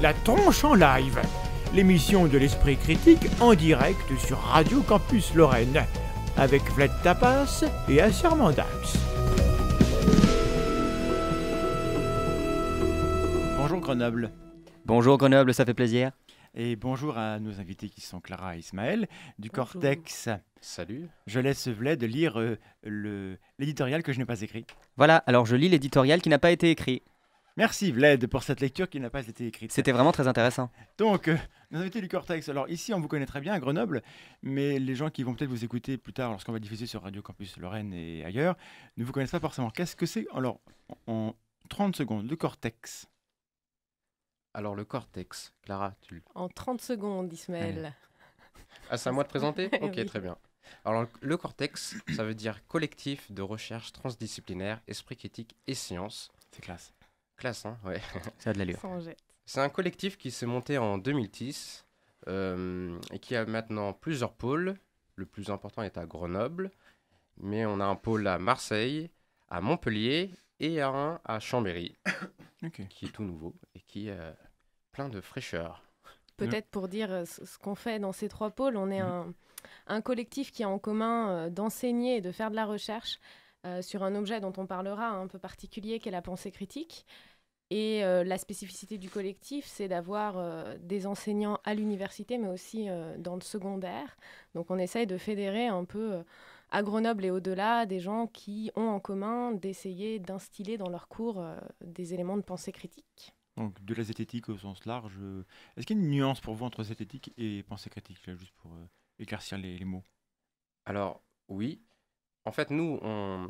La tronche en live, l'émission de l'esprit critique en direct sur Radio Campus Lorraine, avec Vlad Tapas et Asser Mandax. Bonjour Grenoble. Bonjour Grenoble, ça fait plaisir. Et bonjour à nos invités qui sont Clara et Ismaël du Cortex. Salut. Je laisse Vled lire euh, l'éditorial que je n'ai pas écrit. Voilà, alors je lis l'éditorial qui n'a pas été écrit. Merci Vled pour cette lecture qui n'a pas été écrite. C'était vraiment très intéressant. Donc, euh, nos invités du Cortex. Alors ici, on vous connaît très bien à Grenoble, mais les gens qui vont peut-être vous écouter plus tard lorsqu'on va diffuser sur Radio Campus Lorraine et ailleurs ne vous connaissent pas forcément. Qu'est-ce que c'est Alors, en 30 secondes, le Cortex. Alors, le cortex, Clara, tu En 30 secondes, Ismaël. Ah, c'est à moi de présenter Ok, très bien. Alors, le cortex, ça veut dire collectif de recherche transdisciplinaire, esprit critique et Sciences C'est classe. Classe, hein Ouais. Ça a de l'allure. C'est un collectif qui s'est monté en 2010 euh, et qui a maintenant plusieurs pôles. Le plus important est à Grenoble, mais on a un pôle à Marseille, à Montpellier et un à Chambéry, qui est tout nouveau et qui est euh, plein de fraîcheur. Peut-être pour dire euh, ce qu'on fait dans ces trois pôles, on est mhm. un, collectif qui a en commun euh, d'enseigner et de faire de la recherche sur un objet dont on parlera hein, un peu particulier, qui est la pensée critique. Et la spécificité du collectif, c'est d'avoir des enseignants à l'université, mais aussi dans le secondaire. Donc on essaye de fédérer un peu à Grenoble et au-delà, des gens qui ont en commun d'essayer d'instiller dans leurs cours euh, des éléments de pensée critique. Donc de la zététique au sens large. Euh, est-ce qu'il y a une nuance pour vous entre zététique et pensée critique, juste pour euh, éclaircir les, mots Alors oui. En fait, nous, on...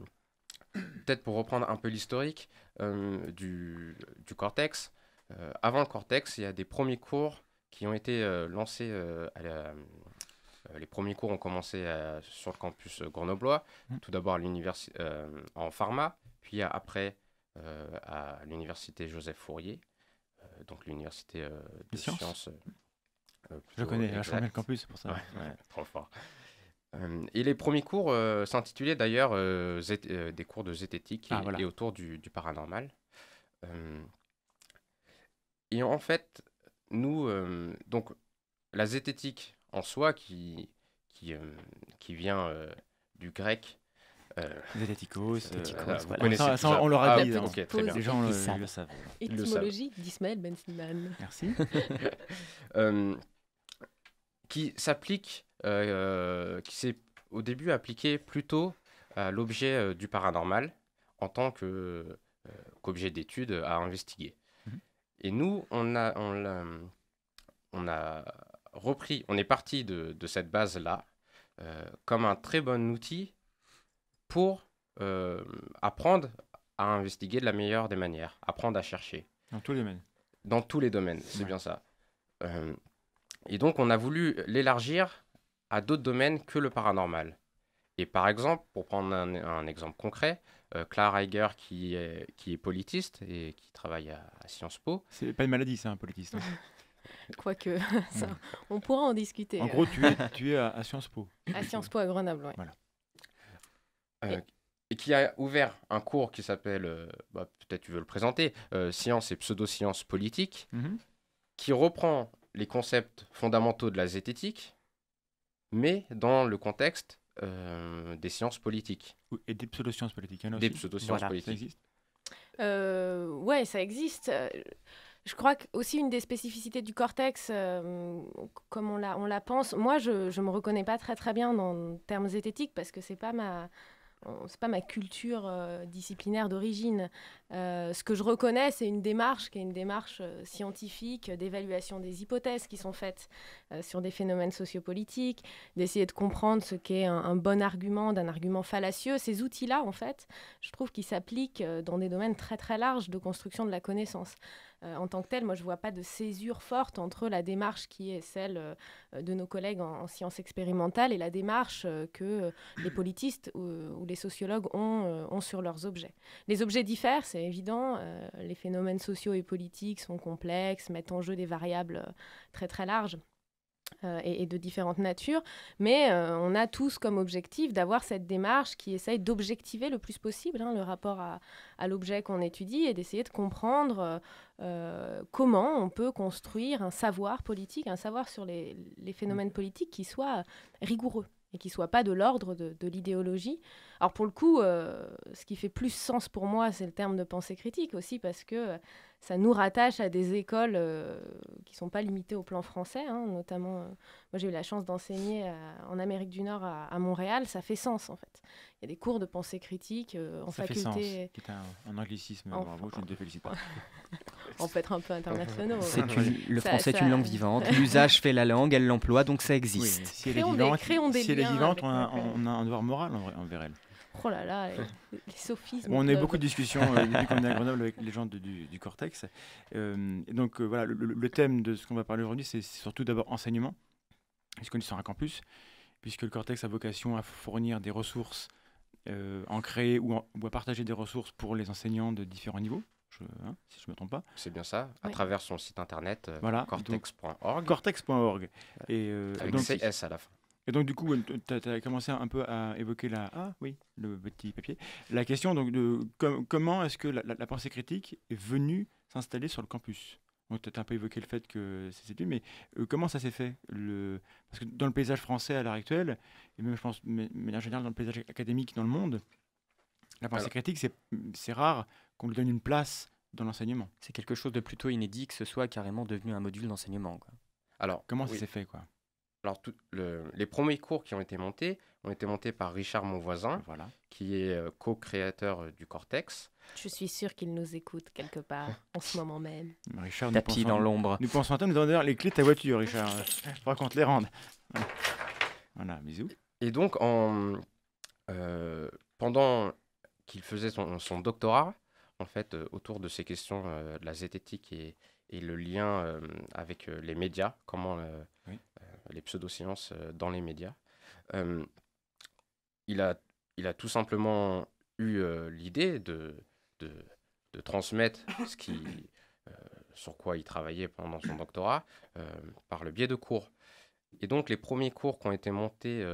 peut-être pour reprendre un peu l'historique du, du, cortex, avant le cortex, il y a des premiers cours qui ont été lancés à la euh, les premiers cours ont commencé euh, sur le campus euh, grenoblois, mm. tout d'abord l'université en pharma, puis après à l'université Joseph Fourier, donc l'université de sciences. je connais, je le campus, c'est pour ça. trop fort. et les premiers cours s'intitulaient d'ailleurs des cours de zététique ah, et, autour du paranormal. et en fait, nous, donc la zététique, en soi qui, qui, euh, qui vient euh, du grec. euh, on le ah, dit. Hein. Les gens le, savent. le savent. Étymologie d'Ismaël Ben Slimane. Merci. Euh, qui s'applique, qui s'est au début appliqué plutôt à l'objet du paranormal en tant que qu'objet d'étude à investiguer. Mhm. Et nous, on a, on a repris, on est parti de, cette base-là euh, comme un très bon outil pour euh, apprendre à investiguer de la meilleure des manières, apprendre à chercher. Dans tous les domaines. Dans tous les domaines, c'est bien ça. Euh, et donc, on a voulu l'élargir à d'autres domaines que le paranormal. Et par exemple, pour prendre un, exemple concret, euh, Clara Heiger, qui est, qui est politiste et qui travaille à, Sciences Po. C'est pas une maladie, c'est un politiste. Hein. Quoique, on pourra en discuter. En euh. gros, tu es, tu es à, Sciences Po. À Sciences Po à Grenoble, oui. Voilà. Euh, et qui a ouvert un cours qui s'appelle, euh, bah, peut-être tu veux le présenter, euh, Sciences et pseudo-sciences politiques, mhm. qui reprend les concepts fondamentaux de la zététique, mais dans le contexte des sciences politiques. Et des pseudo-sciences politiques. des pseudo-sciences politiques. Ça existe Ouais, ça existe. Je crois qu'aussi une des spécificités du cortex, euh, comme on la, pense, moi je ne me reconnais pas très très bien dans termes zététiques parce que c'est pas pas ma culture euh, disciplinaire d'origine. Euh, ce que je reconnais, c'est une démarche qui est une démarche scientifique d'évaluation des hypothèses qui sont faites sur des phénomènes sociopolitiques, d'essayer de comprendre ce qu'est un, un, bon argument, d'un argument fallacieux. Ces outils-là, en fait, je trouve qu'ils s'appliquent dans des domaines très très larges de construction de la connaissance. Euh, en tant que telle, moi, je ne vois pas de césure forte entre la démarche qui est celle euh, de nos collègues en, sciences expérimentales et la démarche euh, que les politistes ou, les sociologues ont, ont, sur leurs objets. Les objets diffèrent, c'est évident. les phénomènes sociaux et politiques sont complexes, mettent en jeu des variables très, très larges. Euh, et, de différentes natures, mais euh, on a tous comme objectif d'avoir cette démarche qui essaye d'objectiver le plus possible hein, le rapport à, l'objet qu'on étudie et d'essayer de comprendre euh, comment on peut construire un savoir politique, un savoir sur les, phénomènes mm. politiques qui soit rigoureux et qui ne soit pas de l'ordre de l'idéologie. Alors pour le coup, ce qui fait plus sens pour moi, c'est le terme de pensée critique aussi, parce que ça nous rattache à des écoles euh, qui ne sont pas limitées au plan français, hein, notamment, euh, moi j'ai eu la chance d'enseigner euh, en Amérique du Nord à, Montréal, ça fait sens en fait. Il y a des cours de pensée critique en en ça faculté. C'est un, un, anglicisme, bravo, je ne te félicite pas. On peut être un peu internationaux. le français est une langue vivante, l'usage fait la langue, elle l'emploie, donc ça existe. c'est si elle vivante, si elle est vivante on, a, on a un devoir moral envers elle. Oh là là, les, sophismes. on a eu beaucoup de discussions depuis qu'on est à Grenoble avec les gens du, Cortex. Euh, donc euh, voilà, le, thème de ce qu'on va parler aujourd'hui, c'est surtout d'abord enseignement, puisqu'on est sur un campus, puisque le Cortex a vocation à fournir des ressources, euh, en créer ou, à partager des ressources pour les enseignants de différents niveaux. Je, hein, si je ne me trompe pas. C'est bien ça, à travers son site internet cortex.org. Cortex.org. Et avec donc, CS à la fin. Et donc, du coup, tu as, commencé un peu à évoquer la, ah, oui, le petit papier. La question donc, de comment est-ce que la, pensée critique est venue s'installer sur le campus donc, tu as un peu évoqué le fait que c'est lui, mais euh, comment ça s'est fait le... Parce que dans le paysage français à l'heure actuelle, et même, je pense, mais, en général, dans le paysage académique dans le monde, la pensée critique, c'est rare qu'on lui donne une place dans l'enseignement. C'est quelque chose de plutôt inédit que ce soit carrément devenu un module d'enseignement. Alors, comment ça s'est fait quoi alors, les premiers cours qui ont été montés ont été montés par Richard Monvoisin, voilà. qui est euh, co-créateur euh, du Cortex. Je suis sûr qu'il nous écoute quelque part en ce moment même. Richard, nous dans l'ombre. Nous pensons à nous donner les clés de ta voiture, Richard. Je crois qu'on te les rende. Voilà. bisous. Et donc, en, euh, pendant qu'il faisait son, doctorat, en fait, autour de ces questions de la zététique et, et le lien avec les médias, comment les pseudosciences euh, dans les médias. Euh, il, a, il a tout simplement eu euh, l'idée de, de, transmettre ce qui, sur quoi il travaillait pendant son doctorat par le biais de cours. Et donc les premiers cours qui ont été montés,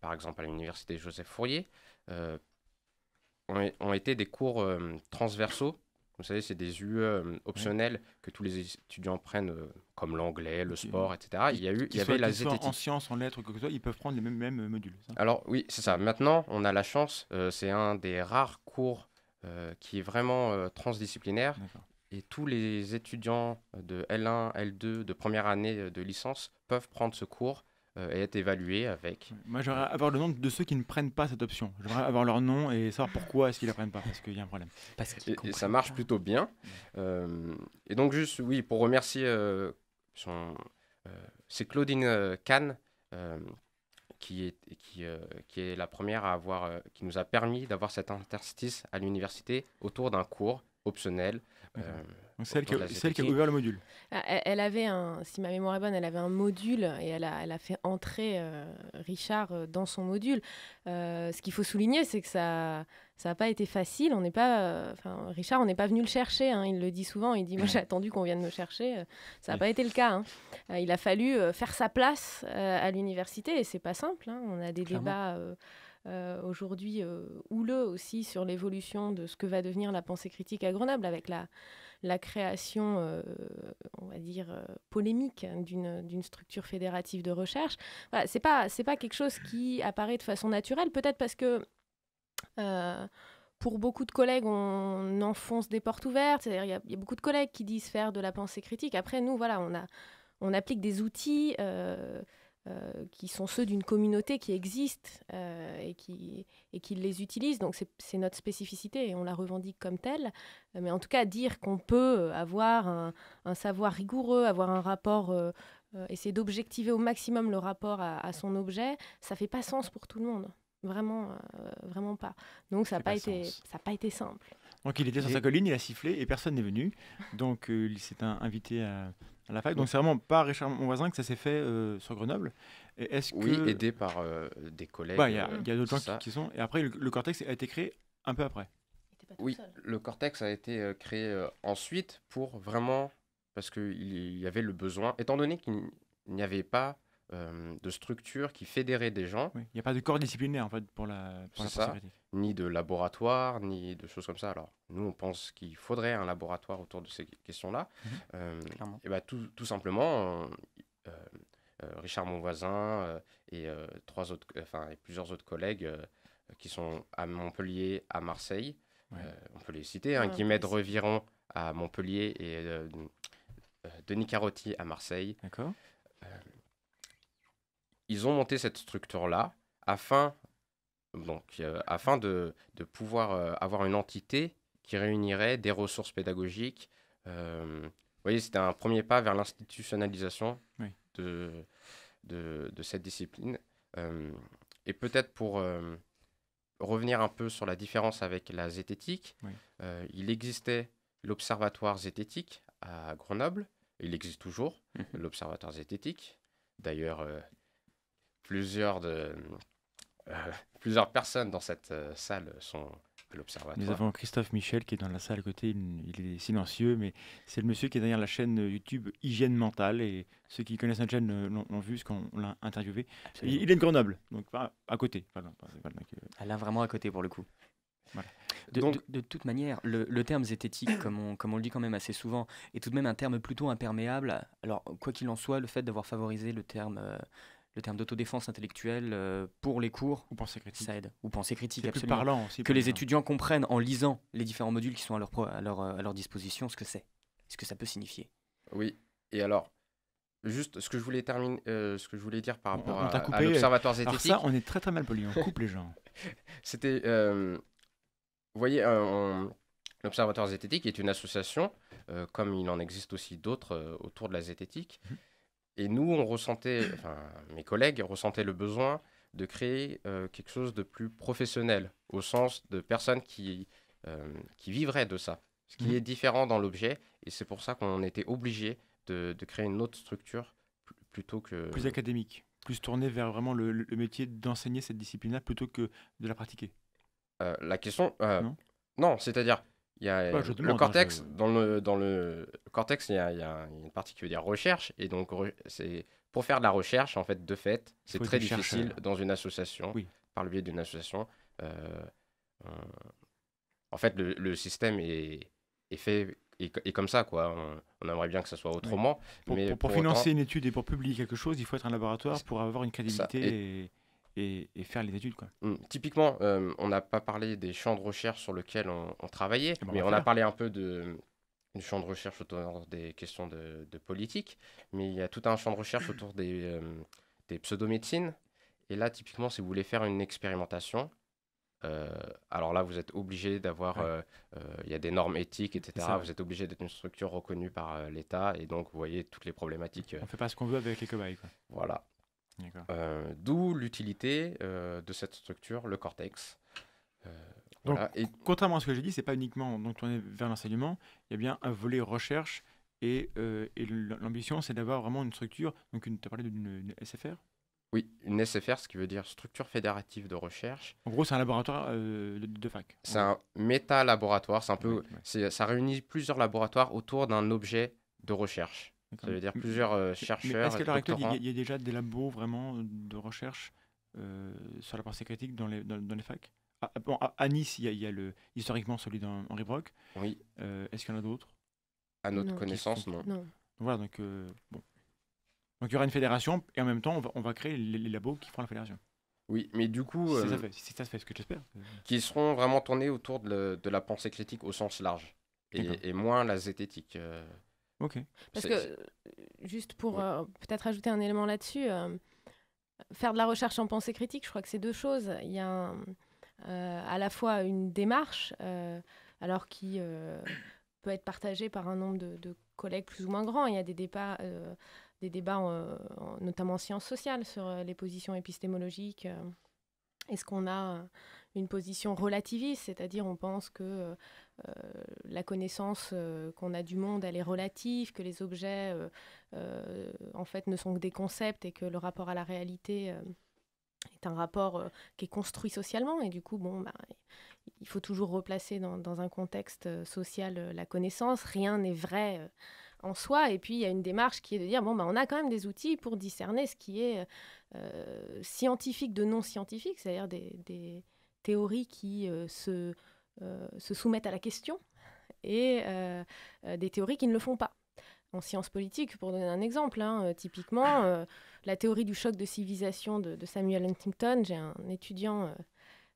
par exemple à l'université Joseph Fourier, ont, été des cours transversaux vous savez, c'est des UE euh, optionnels que tous les étudiants prennent, euh, comme l'anglais, le euh, sport, etc. Il y, a eu, il y avait la En sciences, en lettres, que ils peuvent prendre les mêmes, modules. Alors oui, c'est ça. Maintenant, on a la chance, c'est un des rares cours qui est vraiment transdisciplinaire. Et tous les étudiants de L1, L2, de première année de licence peuvent prendre ce cours euh, et être évalué avec. Moi, j'aimerais avoir le nom de ceux qui ne prennent pas cette option. J'aimerais avoir leur nom et savoir pourquoi est-ce qu'ils la prennent pas, parce qu'il y a un problème. Parce et, ça marche plutôt bien. Euh, et donc, juste, oui, pour remercier euh, son. c'est Claudine Kahn. qui est, qui, qui est la première à avoir, qui nous a permis d'avoir cet interstice à l'université autour d'un cours optionnel euh, celle qui, a, ouvert le module. Ah, elle avait un, si ma mémoire est bonne, elle avait un module et elle a, elle a fait entrer euh, Richard euh, dans son module. ce qu'il faut souligner, c'est que ça, ça n'a pas été facile. On n'est pas, enfin, Richard, on n'est pas venu le chercher. Hein. Il le dit souvent. Il dit, moi, j'ai attendu qu'on vienne me chercher. Ça n'a pas été le cas. Hein. Il a fallu faire sa place à l'université et c'est pas simple. Hein. On a des débats euh, aujourd'hui euh, houleux aussi sur l'évolution de ce que va devenir la pensée critique à Grenoble avec la, la création, euh, on va dire, polémique hein, d'une structure fédérative de recherche. Voilà, c'est pas, pas quelque chose qui apparaît de façon naturelle, peut-être parce que pour beaucoup de collègues, on enfonce des portes ouvertes. il y, a beaucoup de collègues qui disent faire de la pensée critique. Après, nous, voilà, on, a, on applique des outils. Euh, qui sont ceux d'une communauté qui existe euh, et, qui, et qui les utilise. Donc c'est notre spécificité et on la revendique comme telle. Mais en tout cas, dire qu'on peut avoir un, savoir rigoureux, avoir un rapport euh, essayer d'objectiver au maximum le rapport à, son objet, ça fait pas sens pour tout le monde. Vraiment, vraiment pas. Donc ça n'a pas, été, ça pas été simple. Donc il était sur sa colline, il a sifflé et personne n'est venu. Donc il s'est invité à donc, c'est vraiment par Richard Monvoisin que ça s'est fait euh, sur Grenoble. est-ce oui, aidé par euh, des collègues. Bah, euh, il y a, d'autres gens qui, sont. Et après, le, cortex a été créé un peu après. Oui, le cortex a été créé ensuite pour vraiment. Parce qu'il y avait le besoin. Étant donné qu'il n'y avait pas euh, de structure qui fédérait des gens. Il n'y a pas de corps disciplinaire en fait pour la, pour Ni de laboratoire, ni de choses comme ça. Alors nous, on pense qu'il faudrait un laboratoire autour de ces questions-là. Mhm. Euh, et ben, tout, tout simplement, euh, Richard Monvoisin et trois autres, enfin et plusieurs autres collègues qui sont à Montpellier, à Marseille. on peut les citer. Hein, ah, Reviron à Montpellier et Denis Carotti à Marseille. D'accord ils ont monté cette structure-là afin, donc, euh, afin de, pouvoir euh, avoir une entité qui réunirait des ressources pédagogiques. Euh, vous voyez, c'était un premier pas vers l'institutionnalisation de, de, cette discipline. et peut-être pour revenir un peu sur la différence avec la zététique, il existait l'Observatoire zététique à Grenoble. Il existe toujours, mhm. l'Observatoire zététique. D'ailleurs, plusieurs de euh, plusieurs personnes dans cette euh, salle sont à l'observatoire. Nous avons Christophe Michel qui est dans la salle à côté, il, est silencieux, mais c'est le monsieur qui est derrière la chaîne euh, YouTube Hygiène Mentale, et ceux qui connaissent notre chaîne l'ont vu, ce qu'on l'a interviewé. Il, est de Grenoble, donc pas à côté. Pardon, Elle est vraiment à côté pour le coup. De, donc, de, toute manière, le, terme zététique, comme on, comme on le dit quand même assez souvent, est tout de même un terme plutôt imperméable. Alors, quoi qu'il en soit, le fait d'avoir favorisé le terme le terme d'autodéfense intellectuelle euh, pour les cours. Ou pensée critique. Ça aide. Ou pensée critique, absolument. Que les étudiants comprennent en lisant les différents modules qui sont à leur, à à leur disposition ce que c'est, ce que ça peut signifier. Oui, et alors, juste ce que je voulais, terminer, euh, ce que je voulais dire par rapport à, l'observatoire zététique. on est très très mal poli, on coupe les gens. C'était. Euh, vous voyez, l'observatoire zététique est une association, comme il en existe aussi d'autres autour de la zététique. Mhm. Et nous, on ressentait, enfin, mes collègues ressentaient le besoin de créer euh, quelque chose de plus professionnel, au sens de personnes qui, euh, qui vivraient de ça, ce qui mmh. est différent dans l'objet. Et c'est pour ça qu'on était obligé de, de, créer une autre structure plutôt que. Plus académique, plus tournée vers vraiment le, métier d'enseigner cette discipline-là plutôt que de la pratiquer. Euh, la question. non c'est-à-dire bah, le hein, cortex, dans, le, dans le cortex, il y, a, une partie qui veut dire recherche. Et donc, c'est pour faire de la recherche, en fait, de fait, c'est très difficile euh, dans une association, par le biais d'une association. Euh, euh, en fait, le, système est, est fait et, comme ça, quoi. On, aimerait bien que ça soit autrement. Pour, mais pour, financer une étude et pour publier quelque chose, il faut être un laboratoire pour avoir une crédibilité. et et, faire les études. Quoi. Hmm. Typiquement, euh, on n'a pas parlé des champs de recherche sur lesquels on, travaillait, eh ben, mais on, a parlé un peu de, du champ de recherche autour des questions de, politique, mais il y a tout un champ de recherche autour des, pseudo des pseudomédecines. Et là, typiquement, si vous voulez faire une expérimentation, euh, alors là, vous êtes obligé d'avoir, euh, il y a des normes éthiques, etc. Vous êtes obligé d'être une structure reconnue par l'État, et donc vous voyez toutes les problématiques. On fait pas ce qu'on veut avec les cobayes. Quoi. Voilà. Euh, d'où l'utilité euh, de cette structure, le cortex. Euh, et... contrairement à ce que j'ai dit, c'est pas uniquement donc tourné vers l'enseignement. Il y a bien un volet recherche et, et l'ambition, c'est d'avoir vraiment une structure. Donc, tu as parlé d'une SFR. Oui, une SFR, ce qui veut dire structure fédérative de recherche. En gros, c'est un laboratoire de, fac. C'est un méta-laboratoire. C'est un peu, C'est ça réunit plusieurs laboratoires autour d'un objet de recherche. Ça veut euh, dire plusieurs euh, chercheurs. Est-ce qu'à l'heure actuelle, il y, a déjà des labos vraiment euh, de recherche sur la pensée critique dans les, dans, les facs ah, ah, bon, à, Nice, il y, a le, historiquement celui d'Henri Brock. Oui. Est-ce qu'il y en a d'autres À notre connaissance, non. Voilà, donc bon. Donc il y aura une fédération et en même temps, on va, créer les, labos qui feront la fédération. Oui, mais du coup. Si ça, se fait, ce que j'espère. Qui seront vraiment tournés autour de, la pensée critique au sens large et, et moins la zététique. Ok. Parce que, euh, juste pour euh, peut-être ajouter un élément là-dessus, euh, faire de la recherche en pensée critique, je crois que c'est deux choses. Il y a à la fois une démarche, alors qui peut être partagée par un nombre de, collègues plus ou moins grands. Il y a des débats, des débats notamment en sciences sociales, sur les positions épistémologiques. Est-ce qu'on a une position relativiste, c'est-à-dire on pense que euh, euh, la connaissance euh, qu'on a du monde, elle est relative, que les objets, en fait, ne sont que des concepts et que le rapport à la réalité est un rapport qui est construit socialement. Et du coup, bon, bah, il faut toujours replacer dans, un contexte social la connaissance. Rien n'est vrai en soi. Et puis, il y a une démarche qui est de dire, bon, bah, on a quand même des outils pour discerner ce qui est scientifique de non scientifique, c'est-à-dire des théories qui euh, se, euh, se, soumettent à la question et euh, des théories qui ne le font pas en sciences politiques, pour donner un exemple, hein, typiquement la théorie du choc de civilisation de, Samuel Huntington. J'ai un étudiant,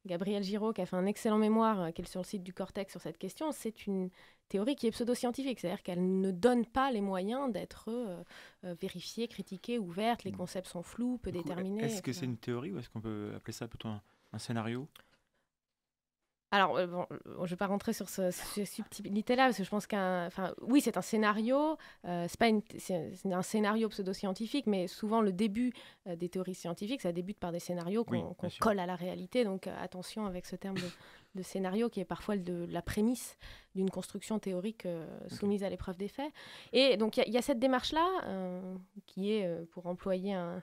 Gabriel Giraud, qui a fait un excellent mémoire qui est sur le site du Cortex sur cette question. C'est une théorie qui est pseudo-scientifique, c'est-à-dire qu'elle ne donne pas les moyens d'être vérifiée, critiquée, ouverte. Les concepts sont flous, peu déterminés. Est-ce que c'est une théorie ou est-ce qu'on peut appeler ça plutôt un scénario alors, euh, euh, je ne vais pas rentrer sur ce, subtilité-là, parce que je pense qu'un. oui, c'est un scénario, euh, c'est un scénario pseudo-scientifique, mais souvent le début des théories scientifiques, ça débute par des scénarios qu'on, colle à la réalité, donc attention avec ce terme de, de scénario qui est parfois de, la prémisse d'une construction théorique euh, soumise à l'épreuve des faits. Et donc il y, a cette démarche-là euh, qui est, euh, pour employer un,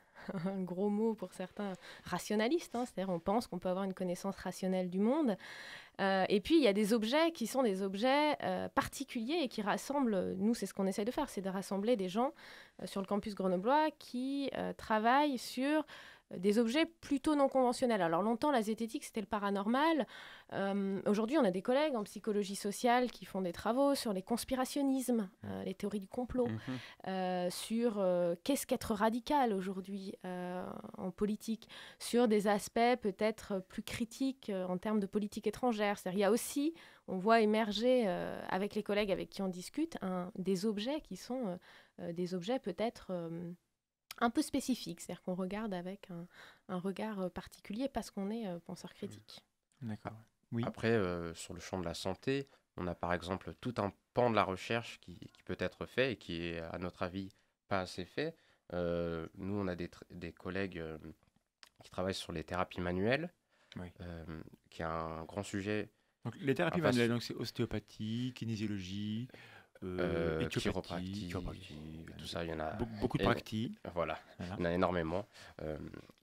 gros mot pour certains, rationaliste, hein, c'est-à-dire on pense qu'on peut avoir une connaissance rationnelle du monde. et puis, il y a des objets qui sont des objets particuliers et qui rassemblent, nous, c'est ce qu'on essaie de faire, c'est de rassembler des gens sur le campus grenoblois qui travaillent sur des objets plutôt non conventionnels. Alors longtemps, la zététique, c'était le paranormal. Euh, aujourd'hui, on a des collègues en psychologie sociale qui font des travaux sur les conspirationnismes, mmh. euh, les théories du complot, mmh. euh, sur qu'est-ce qu'être radical aujourd'hui en politique, sur des aspects peut-être plus critiques en termes de politique étrangère. Il y a aussi, on voit émerger avec les collègues avec qui on discute, des objets qui sont des objets peut-être un peu spécifique, c'est-à-dire qu'on regarde avec un, regard euh, particulier parce qu'on est euh, penseur critique. Mmh. D'accord. Oui. Après, euh, sur le champ de la santé, on a par exemple tout un pan de la recherche qui, peut être fait et qui est, à notre avis, pas assez fait. nous, on a des, collègues qui travaillent sur les thérapies manuelles, qui est un grand sujet. Donc, les thérapies ah, manuelles, manuelles, c'est ostéopathie, kinésiologie, euh, euh, et chiropractie, tout ça, il y en a beaucoup de pratiques. Voilà, il y en a énormément euh,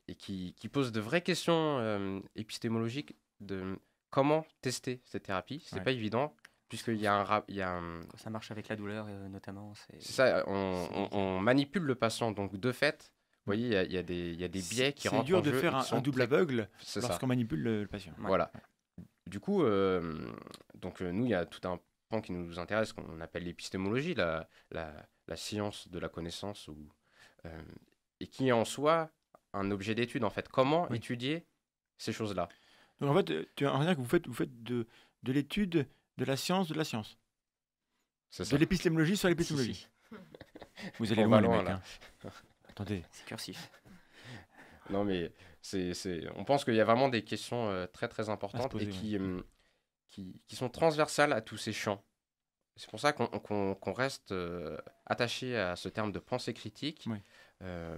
et qui, qui posent de vraies questions épistémologiques de comment tester cette thérapie. C'est pas évident puisqu'il y a un il y a ça marche avec la douleur notamment. C'est ça, on, manipule le patient donc de fait. Vous voyez, il y, a des, des biais qui rentrent en jeu. C'est dur de faire un, double aveugle lorsqu'on manipule le, patient. Voilà. Du coup, donc nous, il y a tout un qui nous intéresse, qu'on appelle l'épistémologie, la, la, science de la connaissance, ou, euh, et qui est en soi un objet d'étude, en fait. Comment étudier ces choses-là en fait, tu en rien que vous faites, vous faites de, de l'étude de la science de la science. Ça. De l'épistémologie sur l'épistémologie. Vous allez loin, les mecs, hein. Attendez. C'est cursif. Non, mais c'est, on pense qu'il y a vraiment des questions euh, très très importantes et qui, hum, qui, sont transversales à tous ces champs. C'est pour ça qu'on reste euh, attaché à ce terme de pensée critique euh,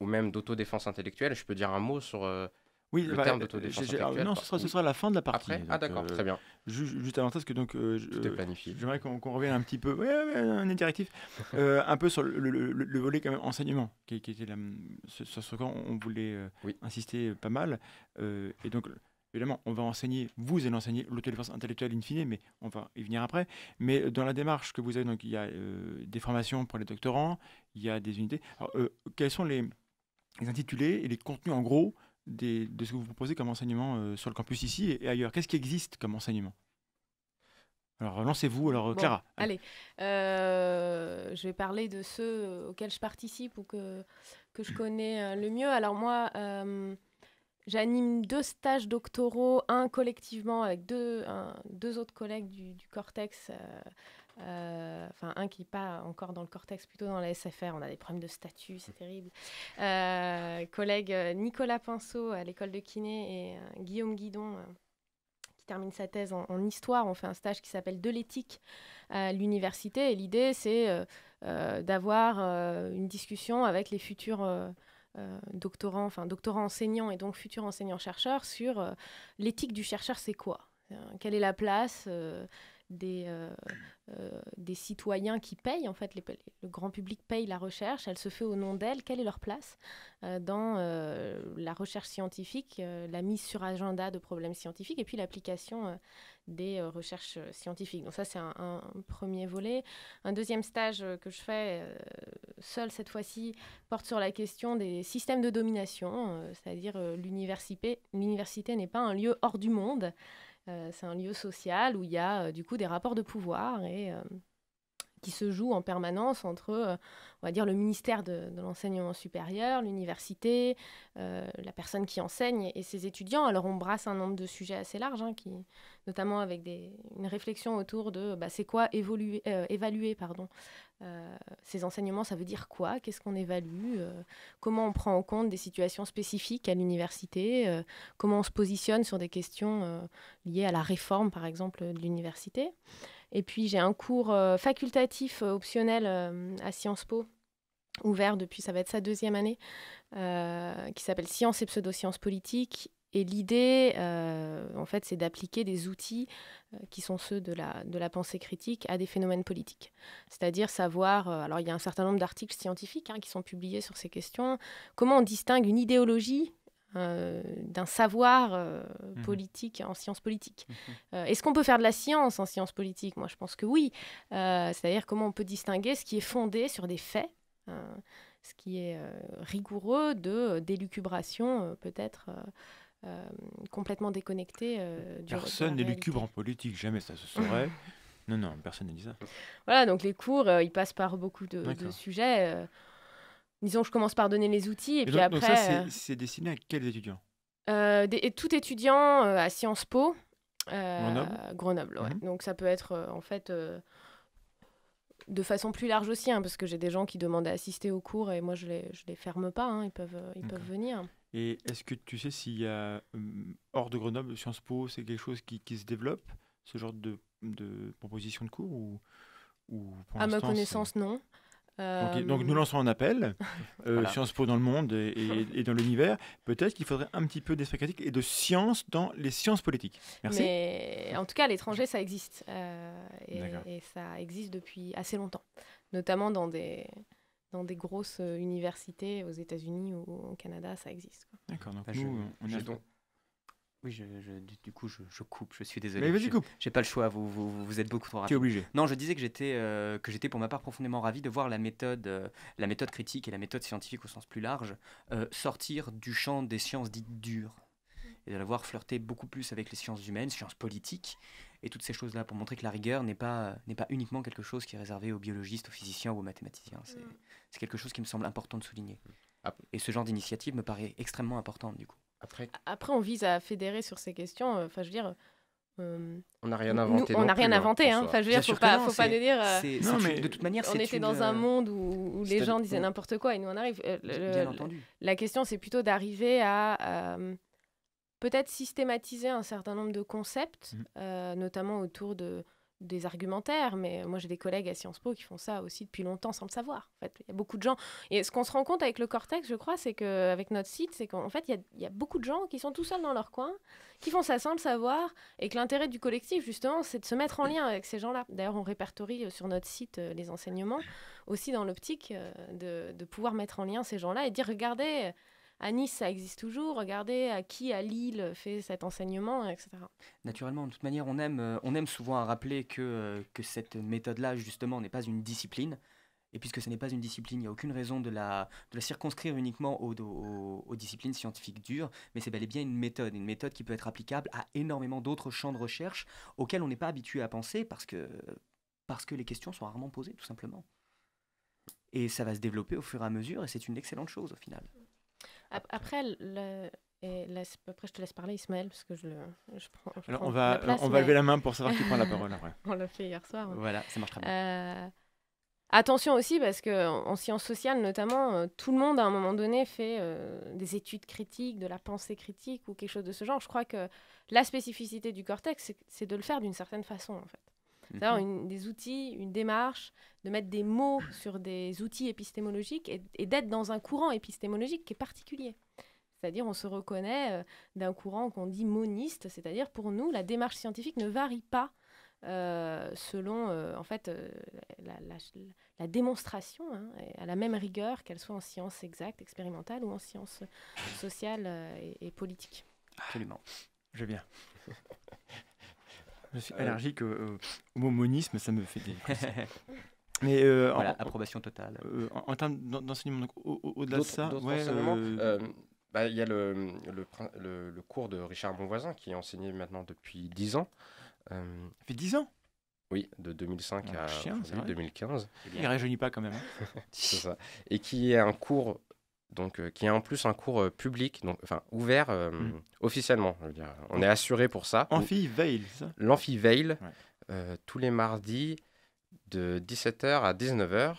ou même d'autodéfense intellectuelle. Je peux dire un mot sur euh, oui, le bah, terme d'autodéfense intellectuelle. non, ce sera, la fin de la partie. Après ah d'accord, très bien. Juste avant ça, parce que donc, J'aimerais qu'on revienne un petit peu, un un peu sur le, volet quand même enseignement, qui, était la, sur ce qu'on on voulait insister pas mal. et donc évidemment, on va enseigner, vous allez enseigner l'autodéfense intellectuelle in fine, mais on va y venir après. Mais euh, dans la démarche que vous avez, donc il y a euh, des formations pour les doctorants, il y a des unités. Alors, euh, quels sont les, intitulés et les contenus en gros de ce que vous proposez comme enseignement sur le campus ici et, ailleurs Qu'est-ce qui existe comme enseignement alors lancez-vous, alors Clara. allez, je vais parler de ceux auxquels je participe ou que, que je connais le mieux. Alors moi, J'anime deux stages doctoraux, un collectivement avec deux, deux autres collègues du, Cortex, euh, euh, enfin un qui n'est pas encore dans le Cortex, plutôt dans la SFR, on a des problèmes de statut, c'est terrible. Euh, collègue euh, Nicolas Pinceau à l'école de kiné et Guillaume Guidon qui termine sa thèse en, histoire. On fait un stage qui s'appelle De l'éthique à l'université. Et l'idée, c'est d'avoir une discussion avec les futurs euh, doctorant, enfin doctorant enseignant et donc futur enseignant-chercheur sur euh, l'éthique du chercheur, c'est quoi euh, Quelle est la place des, euh, euh, des citoyens qui payent, en fait, les, le grand public paye la recherche, elle se fait au nom d'elle, quelle est leur place euh, dans la recherche scientifique, la mise sur agenda de problèmes scientifiques et puis l'application des recherches scientifiques. Donc ça, c'est un, premier volet. Un deuxième stage que je fais, seul cette fois-ci, porte sur la question des systèmes de domination, c'est-à-dire l'université n'est pas un lieu hors du monde, euh, c'est un lieu social où il y a euh, du coup des rapports de pouvoir et euh, qui se joue en permanence entre, euh, on va dire, le ministère de, l'enseignement supérieur, l'université, euh, la personne qui enseigne et ses étudiants. Alors on brasse un nombre de sujets assez large, hein, notamment avec une réflexion autour de bah, c'est quoi euh, évaluer ces enseignements, ça veut dire quoi Qu'est-ce qu'on évalue Comment on prend en compte des situations spécifiques à l'université Comment on se positionne sur des questions liées à la réforme, par exemple, de l'université et puis j'ai un cours euh, facultatif euh, optionnel euh, à Sciences Po ouvert depuis, ça va être sa deuxième année, qui s'appelle Sciences et pseudo-sciences politiques et l'idée, en fait, c'est d'appliquer des outils qui sont ceux de la, de la pensée critique à des phénomènes politiques. C'est-à-dire savoir, alors il y a un certain nombre d'articles scientifiques hein, qui sont publiés sur ces questions, comment on distingue une idéologie euh, d'un savoir euh, mhm. politique en sciences politiques. Mhm. Euh, est-ce qu'on peut faire de la science en sciences politiques Moi, je pense que oui. C'est-à-dire comment on peut distinguer ce qui est fondé sur des faits, ce qui est rigoureux de d'élucubration peut-être. complètement déconnectée du Personne n'élucubre en politique, jamais ça se saurait. non, non, personne ne dit ça. Voilà, donc les cours, ils passent par beaucoup de sujets disons, je commence par donner les outils. Et, puis après. Donc ça, euh, c'est destiné à quels étudiants et euh, Tout étudiant euh, à Sciences Po. Grenoble. Grenoble, ouais. Mhm. Donc ça peut être, en fait. de façon plus large aussi, hein, parce que j'ai des gens qui demandent à assister aux cours et moi je les, je les ferme pas, hein, ils, peuvent, ils peuvent venir. Et est-ce que tu sais s'il y a, hum, hors de Grenoble, Sciences Po, c'est quelque chose qui, qui se développe, ce genre de, de proposition de cours ou, ou À ma connaissance, non. Euh, donc, nous lançons un appel, euh, Sciences Po dans le monde et, dans l'univers. Peut-être qu'il faudrait un petit peu d'esprit critique et de science dans les sciences politiques. Merci. Mais en tout cas, à l'étranger, ça existe. Euh, et, ça existe depuis assez longtemps, notamment dans des, dans des grosses universités aux États-Unis ou au Canada, ça existe. D'accord. Donc, nous, on a... Oui, je, du coup, je, coupe. Je suis désolé. Mais vas coupe. J'ai pas le choix. Vous, vous, vous êtes beaucoup trop rapide. Tu es obligé. Non, je disais que j'étais, euh, que j'étais pour ma part profondément ravi de voir la méthode, euh, la méthode critique et la méthode scientifique au sens plus large euh, sortir du champ des sciences dites dures et de la voir flirter beaucoup plus avec les sciences humaines, sciences politiques et toutes ces choses-là pour montrer que la rigueur n'est pas, n'est pas uniquement quelque chose qui est réservé aux biologistes, aux physiciens ou aux mathématiciens. C'est, mm. c'est quelque chose qui me semble important de souligner. Ah. Et ce genre d'initiative me paraît extrêmement importante du coup. Après... on vise à fédérer sur ces questions. Euh, enfin, je veux dire. Euh, euh, on n'a rien inventé. on n'a rien hein, inventé. Hein. Enfin, je veux dire, faut pas, dire. de toute manière, on était dans un monde où, les gens disaient n'importe quoi et nous on arrive. La question, c'est plutôt d'arriver à peut-être systématiser un certain nombre de concepts, mmh. notamment autour de des argumentaires, mais moi j'ai des collègues à Sciences Po qui font ça aussi depuis longtemps sans le savoir. En fait, il y a beaucoup de gens. Et ce qu'on se rend compte avec le Cortex, je crois, c'est qu'avec notre site, c'est qu'en fait, il y, a, beaucoup de gens qui sont tout seuls dans leur coin, qui font ça sans le savoir, et que l'intérêt du collectif, justement, c'est de se mettre en lien avec ces gens-là. D'ailleurs, on répertorie euh, sur notre site euh, les enseignements, aussi dans l'optique euh, de, de pouvoir mettre en lien ces gens-là et dire, regardez, à Nice, ça existe toujours. Regardez à qui à Lille fait cet enseignement, etc. Naturellement, de toute manière, on aime, euh, on aime souvent à rappeler que, euh, que cette méthode-là, justement, n'est pas une discipline. Et puisque ce n'est pas une discipline, il n'y a aucune raison de la, de la circonscrire uniquement aux, aux, aux, disciplines scientifiques dures, mais c'est bel et bien une méthode, une méthode qui peut être applicable à énormément d'autres champs de recherche auxquels on n'est pas habitué à penser parce que, parce que les questions sont rarement posées, tout simplement. Et ça va se développer au fur et à mesure, et c'est une excellente chose au final. Après, le, et là, après, je te laisse parler, Ismaël, parce que je, le, prends. Alors, on va, on va lever la main pour savoir qui prend la parole. Après. on l'a fait hier soir. Voilà, ça marche très bien. Euh, attention aussi, parce qu'en sciences sociales, notamment, euh, tout le monde, à un moment donné, fait euh, des études critiques, de la pensée critique ou quelque chose de ce genre. Je crois que la spécificité du cortex, c'est de le faire d'une certaine façon, en fait cest mhm. des outils, une démarche, de mettre des mots sur des outils épistémologiques et, d'être dans un courant épistémologique qui est particulier. C'est-à-dire, on se reconnaît euh, d'un courant qu'on dit moniste, c'est-à-dire pour nous, la démarche scientifique ne varie pas euh, selon euh, en fait la, démonstration hein, à la même rigueur qu'elle soit en sciences exactes, expérimentales ou en sciences sociales et, et politiques. Absolument, je viens. Je suis euh, allergique au, monisme, ça me fait des. Mais euh, voilà, approbation totale. Euh, en, termes d'enseignement, au-delà de ça, bah, il y a le, cours de Richard Bonvoisin qui est enseigné maintenant depuis 10 ans. Ça fait 10 ans Oui, de 2005 ah, à 2015. Il ne réjeunit pas quand même. Hein. Et qui est un cours donc euh, qui est en plus un cours euh, public, enfin ouvert euh, mm. officiellement. On est oh. assuré pour ça. Amphi Veil, ça L'amphi Veil, tous les mardis de 17h à 19h.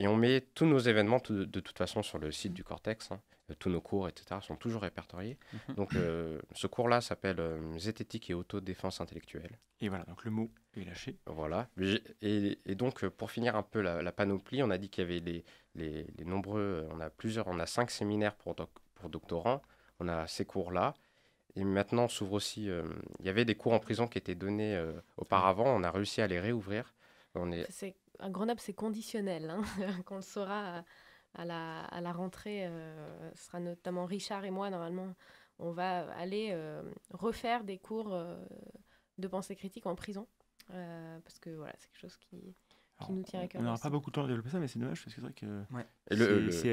Et on met tous nos événements de, toute façon sur le site du Cortex. Hein tous nos cours, etc., sont toujours répertoriés. Mhm. Donc, euh, ce cours-là s'appelle euh, Zététique et autodéfense intellectuelle. Et voilà, donc le mot est lâché. Voilà. Et, donc, euh, pour finir un peu la, panoplie, on a dit qu'il y avait les, nombreux, on a plusieurs, on a cinq séminaires pour, pour doctorants, on a ces cours-là. Et maintenant, s'ouvre aussi, il y avait des cours en prison qui étaient donnés auparavant, on a réussi à les réouvrir. On est... à Grenoble, c'est conditionnel, hein, qu'on le saura à la, à la rentrée, euh, ce sera notamment Richard et moi, normalement, on va aller euh, refaire des cours euh, de pensée critique en prison. parce que voilà, c'est quelque chose qui, qui nous tient à cœur. On n'aura pas beaucoup de temps à développer ça, mais c'est dommage parce que c'est vrai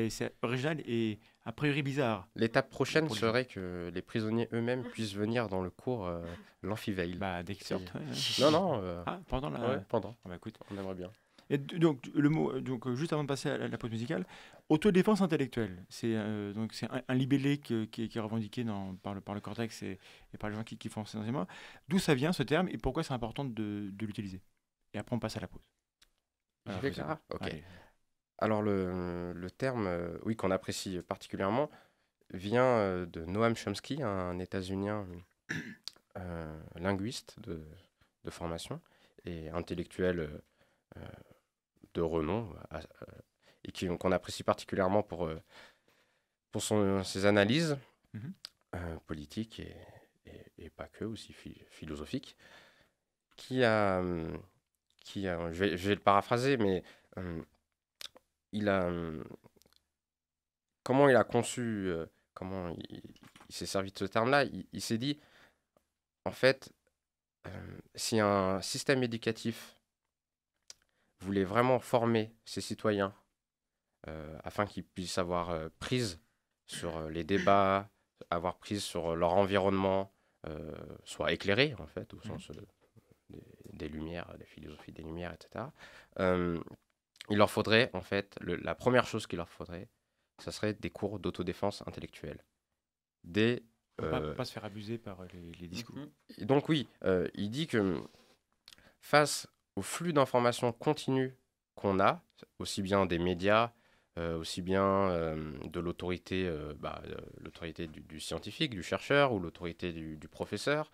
que c'est original et a priori bizarre. L'étape prochaine serait que les prisonniers eux-mêmes puissent venir dans le cours euh, l'Amphiveil. Bah, dès Non, non. Ah, pendant la. pendant. Ah, bah, écoute. On aimerait bien. Et donc, le mot, euh, donc, euh, juste avant de passer à la, pause musicale, autodéfense intellectuelle. C'est euh, donc c'est un, libellé qui, est revendiqué dans, par, le, par, le, cortex et, par les gens qui, font ces enseignements. D'où ça vient ce terme et pourquoi c'est important de, l'utiliser Et après, on passe à la pause. Alors, Ok. Alors, le, le terme, oui, qu'on apprécie particulièrement, vient de Noam Chomsky, un États-Unien linguiste de, formation et intellectuel de renom et qu'on apprécie particulièrement pour, euh, pour son, ses analyses mhm. euh, politiques et, et, pas que, aussi philosophiques, qui a, euh, qui a je, vais, je vais le paraphraser, mais il a, comment il a conçu, comment il, s'est servi de ce terme-là, il, s'est dit, en fait, si un système éducatif voulait vraiment former ses citoyens euh, afin qu'ils puissent avoir euh, prise sur euh, les débats, avoir prise sur leur environnement, soit éclairé en fait, au sens mmh. des, lumières, des philosophies des lumières, etc. il leur faudrait en fait, la première chose qu'il leur faudrait, ça serait des cours d'autodéfense intellectuelle. Des, euh... pas, pas, se faire abuser par les, discours. Mmh. donc oui, il dit que face flux d'informations continues qu'on a, aussi bien des médias, euh, aussi bien euh, de l'autorité euh, bah, l'autorité du, scientifique, du chercheur ou l'autorité du, professeur,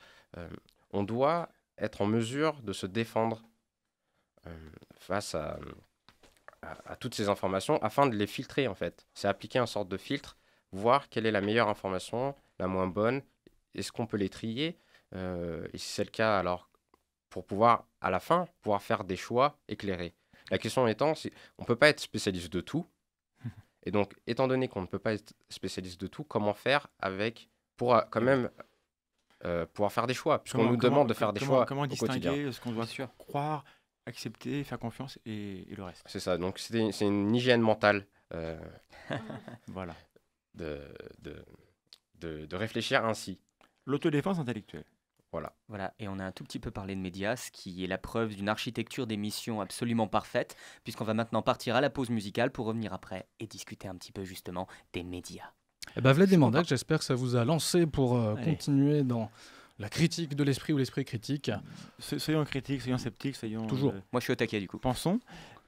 on doit être en mesure de se défendre face à, toutes ces informations afin de les filtrer en fait. C'est appliquer un sorte de filtre, voir quelle est la meilleure information, la moins bonne, est-ce qu'on peut les trier et si c'est le cas, alors pour pouvoir, à la fin, pouvoir faire des choix éclairés. La question étant, on ne peut pas être spécialiste de tout. Et donc, étant donné qu'on ne peut pas être spécialiste de tout, comment faire avec, pour euh, quand même euh, pouvoir faire des choix Puisqu'on nous demande de faire des choix. Comment distinguer ce qu'on doit sûr. croire, accepter, faire confiance et, le reste C'est ça, donc c'est une, une hygiène mentale. Euh, voilà. de, de, de réfléchir ainsi. L'autodéfense intellectuelle. Voilà. et on a un tout petit peu parlé de Médias, ce qui est la preuve d'une architecture d'émission absolument parfaite, puisqu'on va maintenant partir à la pause musicale pour revenir après et discuter un petit peu justement des médias. Eh ben, Vlad j'espère que ça vous a lancé pour euh, continuer dans la critique de l'esprit ou l'esprit critique. Soyons critiques, soyons sceptiques, soyons. Toujours. Euh, Moi, je suis au taquet du coup. Pensons.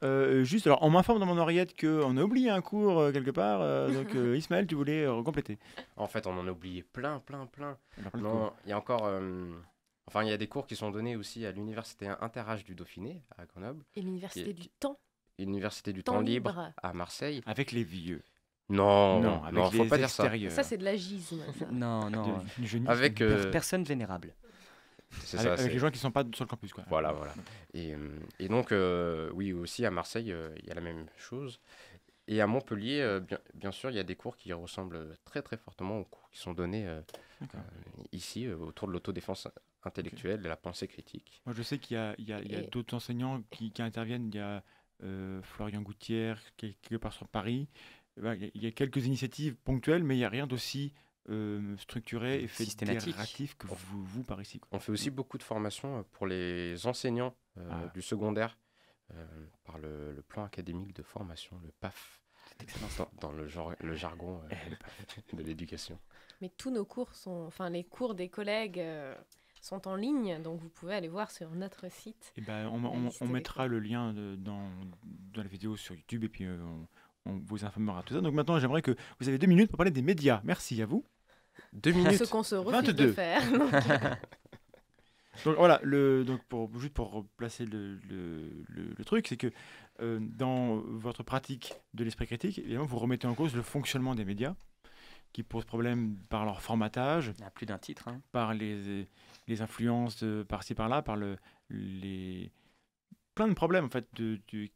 Euh, juste, alors, on m'informe dans mon oreillette qu'on a oublié un cours euh, quelque part. donc, Ismaël, tu voulais compléter En fait, on en a oublié plein, plein, plein. Il y a encore. enfin, il y a des cours qui sont donnés aussi à l'université Interage du Dauphiné à Grenoble. Et l'université du temps. L'université du temps, libre à Marseille. Avec les vieux. Non, non, ne faut pas dire ça. Ça, c'est de l'agisme. Non, non. je Avec, euh, Personne vénérable. C'est avec, ça, les gens qui ne sont pas sur le campus quoi. Voilà, voilà. Et, euh, donc, euh, oui, aussi à Marseille, il y a la même chose. Et à Montpellier, bien, sûr, il y a des cours qui ressemblent très très fortement aux cours qui sont donnés ici autour de l'autodéfense intellectuelle, de la pensée critique. Moi je sais qu'il y a, d'autres enseignants qui, interviennent. Il y a Florian Gouttière quelque part sur Paris. Eh ben, il y a quelques initiatives ponctuelles, mais il n'y a rien d'aussi euh, structuré et systématique que vous, vous par ici. On fait aussi beaucoup de formations euh, pour les enseignants euh, ah. du secondaire par le, plan académique de formation, le PAF. Dans, le, jargon eh, de l'éducation. Mais tous nos cours sont, enfin les cours des collègues sont en ligne, donc vous pouvez aller voir sur notre site. Et eh ben, on, mettra le lien dans, dans, la vidéo sur YouTube et puis on, on vous informera tout ça. Donc maintenant, j'aimerais que vous avez deux minutes pour parler des médias. Merci à vous. Deux minutes. Ce qu'on se refuse 22. de faire. Euh. donc voilà, le, donc pour, juste pour placer le, le, truc, c'est que euh, dans votre pratique de l'esprit critique, évidemment, vous remettez en cause le fonctionnement des médias qui posent problème par leur formatage. Il plus d'un titre. Hein. Par les, les influences par-ci par-là, par le, les, plein de problèmes en fait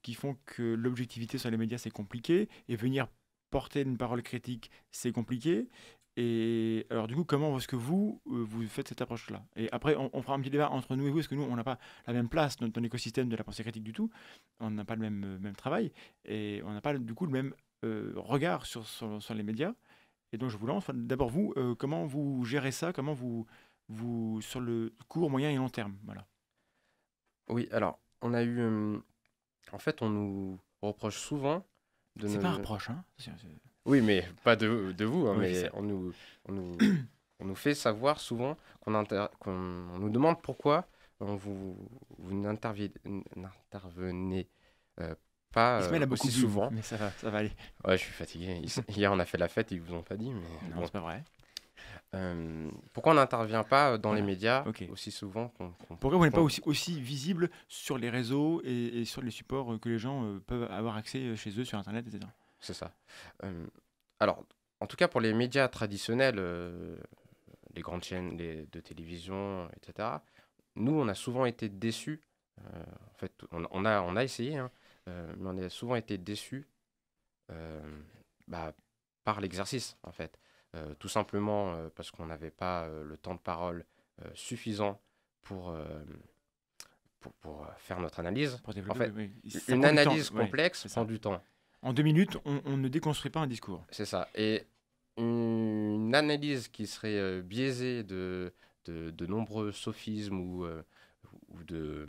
qui font que l'objectivité sur les médias c'est compliqué et venir porter une parole critique c'est compliqué et alors du coup comment est-ce que vous euh, vous faites cette approche là et après on, fera un petit débat entre nous et vous parce que nous on n'a pas la même place dans, dans écosystème de la pensée critique du tout on n'a pas le même euh, même travail et on n'a pas du coup le même euh, regard sur, sur, sur, les médias et donc je vous lance d'abord vous comment vous gérez ça comment vous vous sur le court moyen et long terme voilà oui alors on a eu. Euh, en fait, on nous reproche souvent de. C'est pas un reproche, hein Oui, mais pas de, vous, hein, mais on nous, on nous, fait savoir souvent qu'on nous demande pourquoi on vous, vous n'intervenez euh, pas euh, aussi souvent. Mais ça va, ça va aller. Ouais, je suis fatigué. Hier, on a fait la fête et ils vous ont pas dit. Mais non, c'est pas vrai. Euh, pourquoi on n'intervient pas euh, dans les ah, médias aussi souvent qu'on, Pourquoi on n'est pas aussi, aussi visible sur les réseaux et, sur les supports euh, que les gens peuvent avoir accès chez eux sur Internet, etc. C'est ça. alors, en tout cas, pour les médias traditionnels, les grandes chaînes de télévision, etc., nous, on a souvent été déçus. en fait, on, a, essayé, hein, mais on a souvent été déçus bah, par l'exercice, en fait. Euh, tout simplement euh, parce qu'on n'avait pas euh, le temps de parole suffisant pour, pour, faire notre analyse. en fait, Une analyse complexe prend du temps. En deux minutes, on, ne déconstruit pas un discours. C'est ça. Et une analyse qui serait biaisée de, de, nombreux sophismes ou, ou de...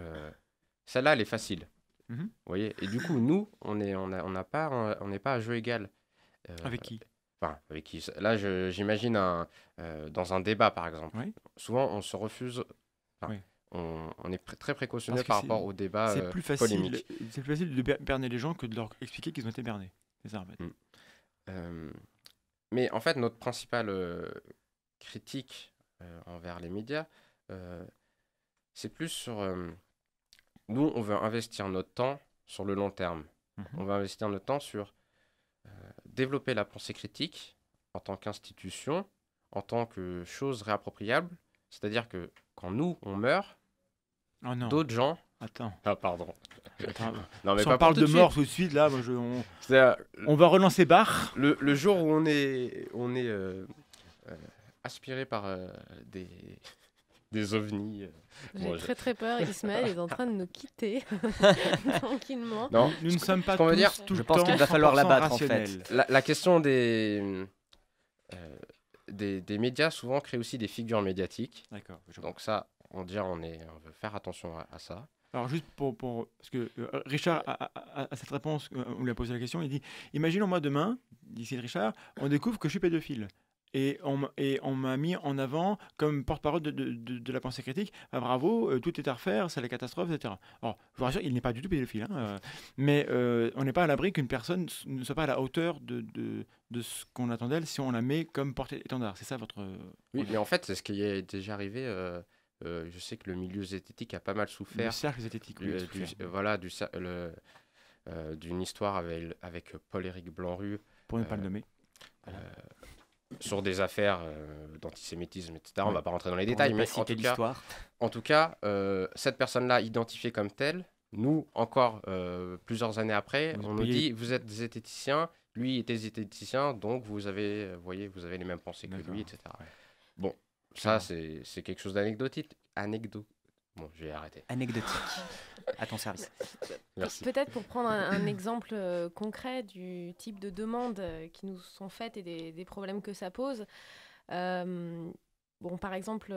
Euh, Celle-là, elle est facile. Mhm. voyez Et du coup, nous, on n'est on pas, on pas à jeu égal. Avec qui Enfin, avec qui, là, j'imagine euh, dans un débat, par exemple. Souvent, on se refuse. on, on, est très précautionné par rapport au débat C'est euh, plus facile. C'est plus facile de berner les gens que de leur expliquer qu'ils ont été bernés. Mm. Euh, mais en fait, notre principale critique envers les médias, c'est plus sur. nous, on veut investir notre temps sur le long terme. Mm-hmm. On veut investir notre temps sur euh, développer la pensée critique en tant qu'institution, en tant que chose réappropriable. C'est-à-dire que quand nous, on meurt, oh d'autres gens Attends. Ah, pardon. on parle de, mort tout de suite, là, euh, on... va relancer Barre. Le, jour où on est, on est euh, aspiré par des, des ovnis. Euh, J'ai très très peur, Ismaël est en train de nous quitter tranquillement. Non, nous ne sommes pas tous dire, Je pense qu'il va falloir l'abattre en fait. La, question euh, des, des, médias souvent crée aussi des figures médiatiques. D'accord. Donc ça, on on, est, veut faire attention à, ça. Alors juste pour, pour parce que euh, Richard à cette réponse, on lui a posé la question, il dit, imaginons moi demain, d'ici Richard, on découvre que je suis pédophile et on, m'a mis en avant comme porte-parole de, la pensée critique. bravo, euh, tout est à refaire, c'est la catastrophe, etc. Alors, je vous rassure, il n'est pas du tout pédophile, hein, euh, mais euh, on n'est pas à l'abri qu'une personne ne soit pas à la hauteur de, ce qu'on attend d'elle si on la met comme porte-étendard. C'est ça votre. Oui, mais en fait, c'est ce qui est déjà arrivé. je sais que le milieu zététique a pas mal souffert. du cercle zététique, voilà, du, d'une histoire avec, avec Paul-Éric Blanru. Pour ne pas le nommer sur des affaires euh, d'antisémitisme, etc. On On va pas rentrer dans les détails, mais en tout, cas, en tout, cas, cette personne-là identifiée comme telle, nous, encore euh, plusieurs années après, on nous dit vous êtes zététicien, lui était zététicien, donc vous avez, voyez, vous avez les mêmes pensées que lui, etc. Bon, ça, c'est quelque chose d'anecdotique. Anecdote. Bon, je vais arrêter. Anecdotique. à ton service. Merci. Peut-être pour prendre un, exemple euh, concret du type de demandes euh, qui nous sont faites et des, problèmes que ça pose. Euh, bon, par exemple,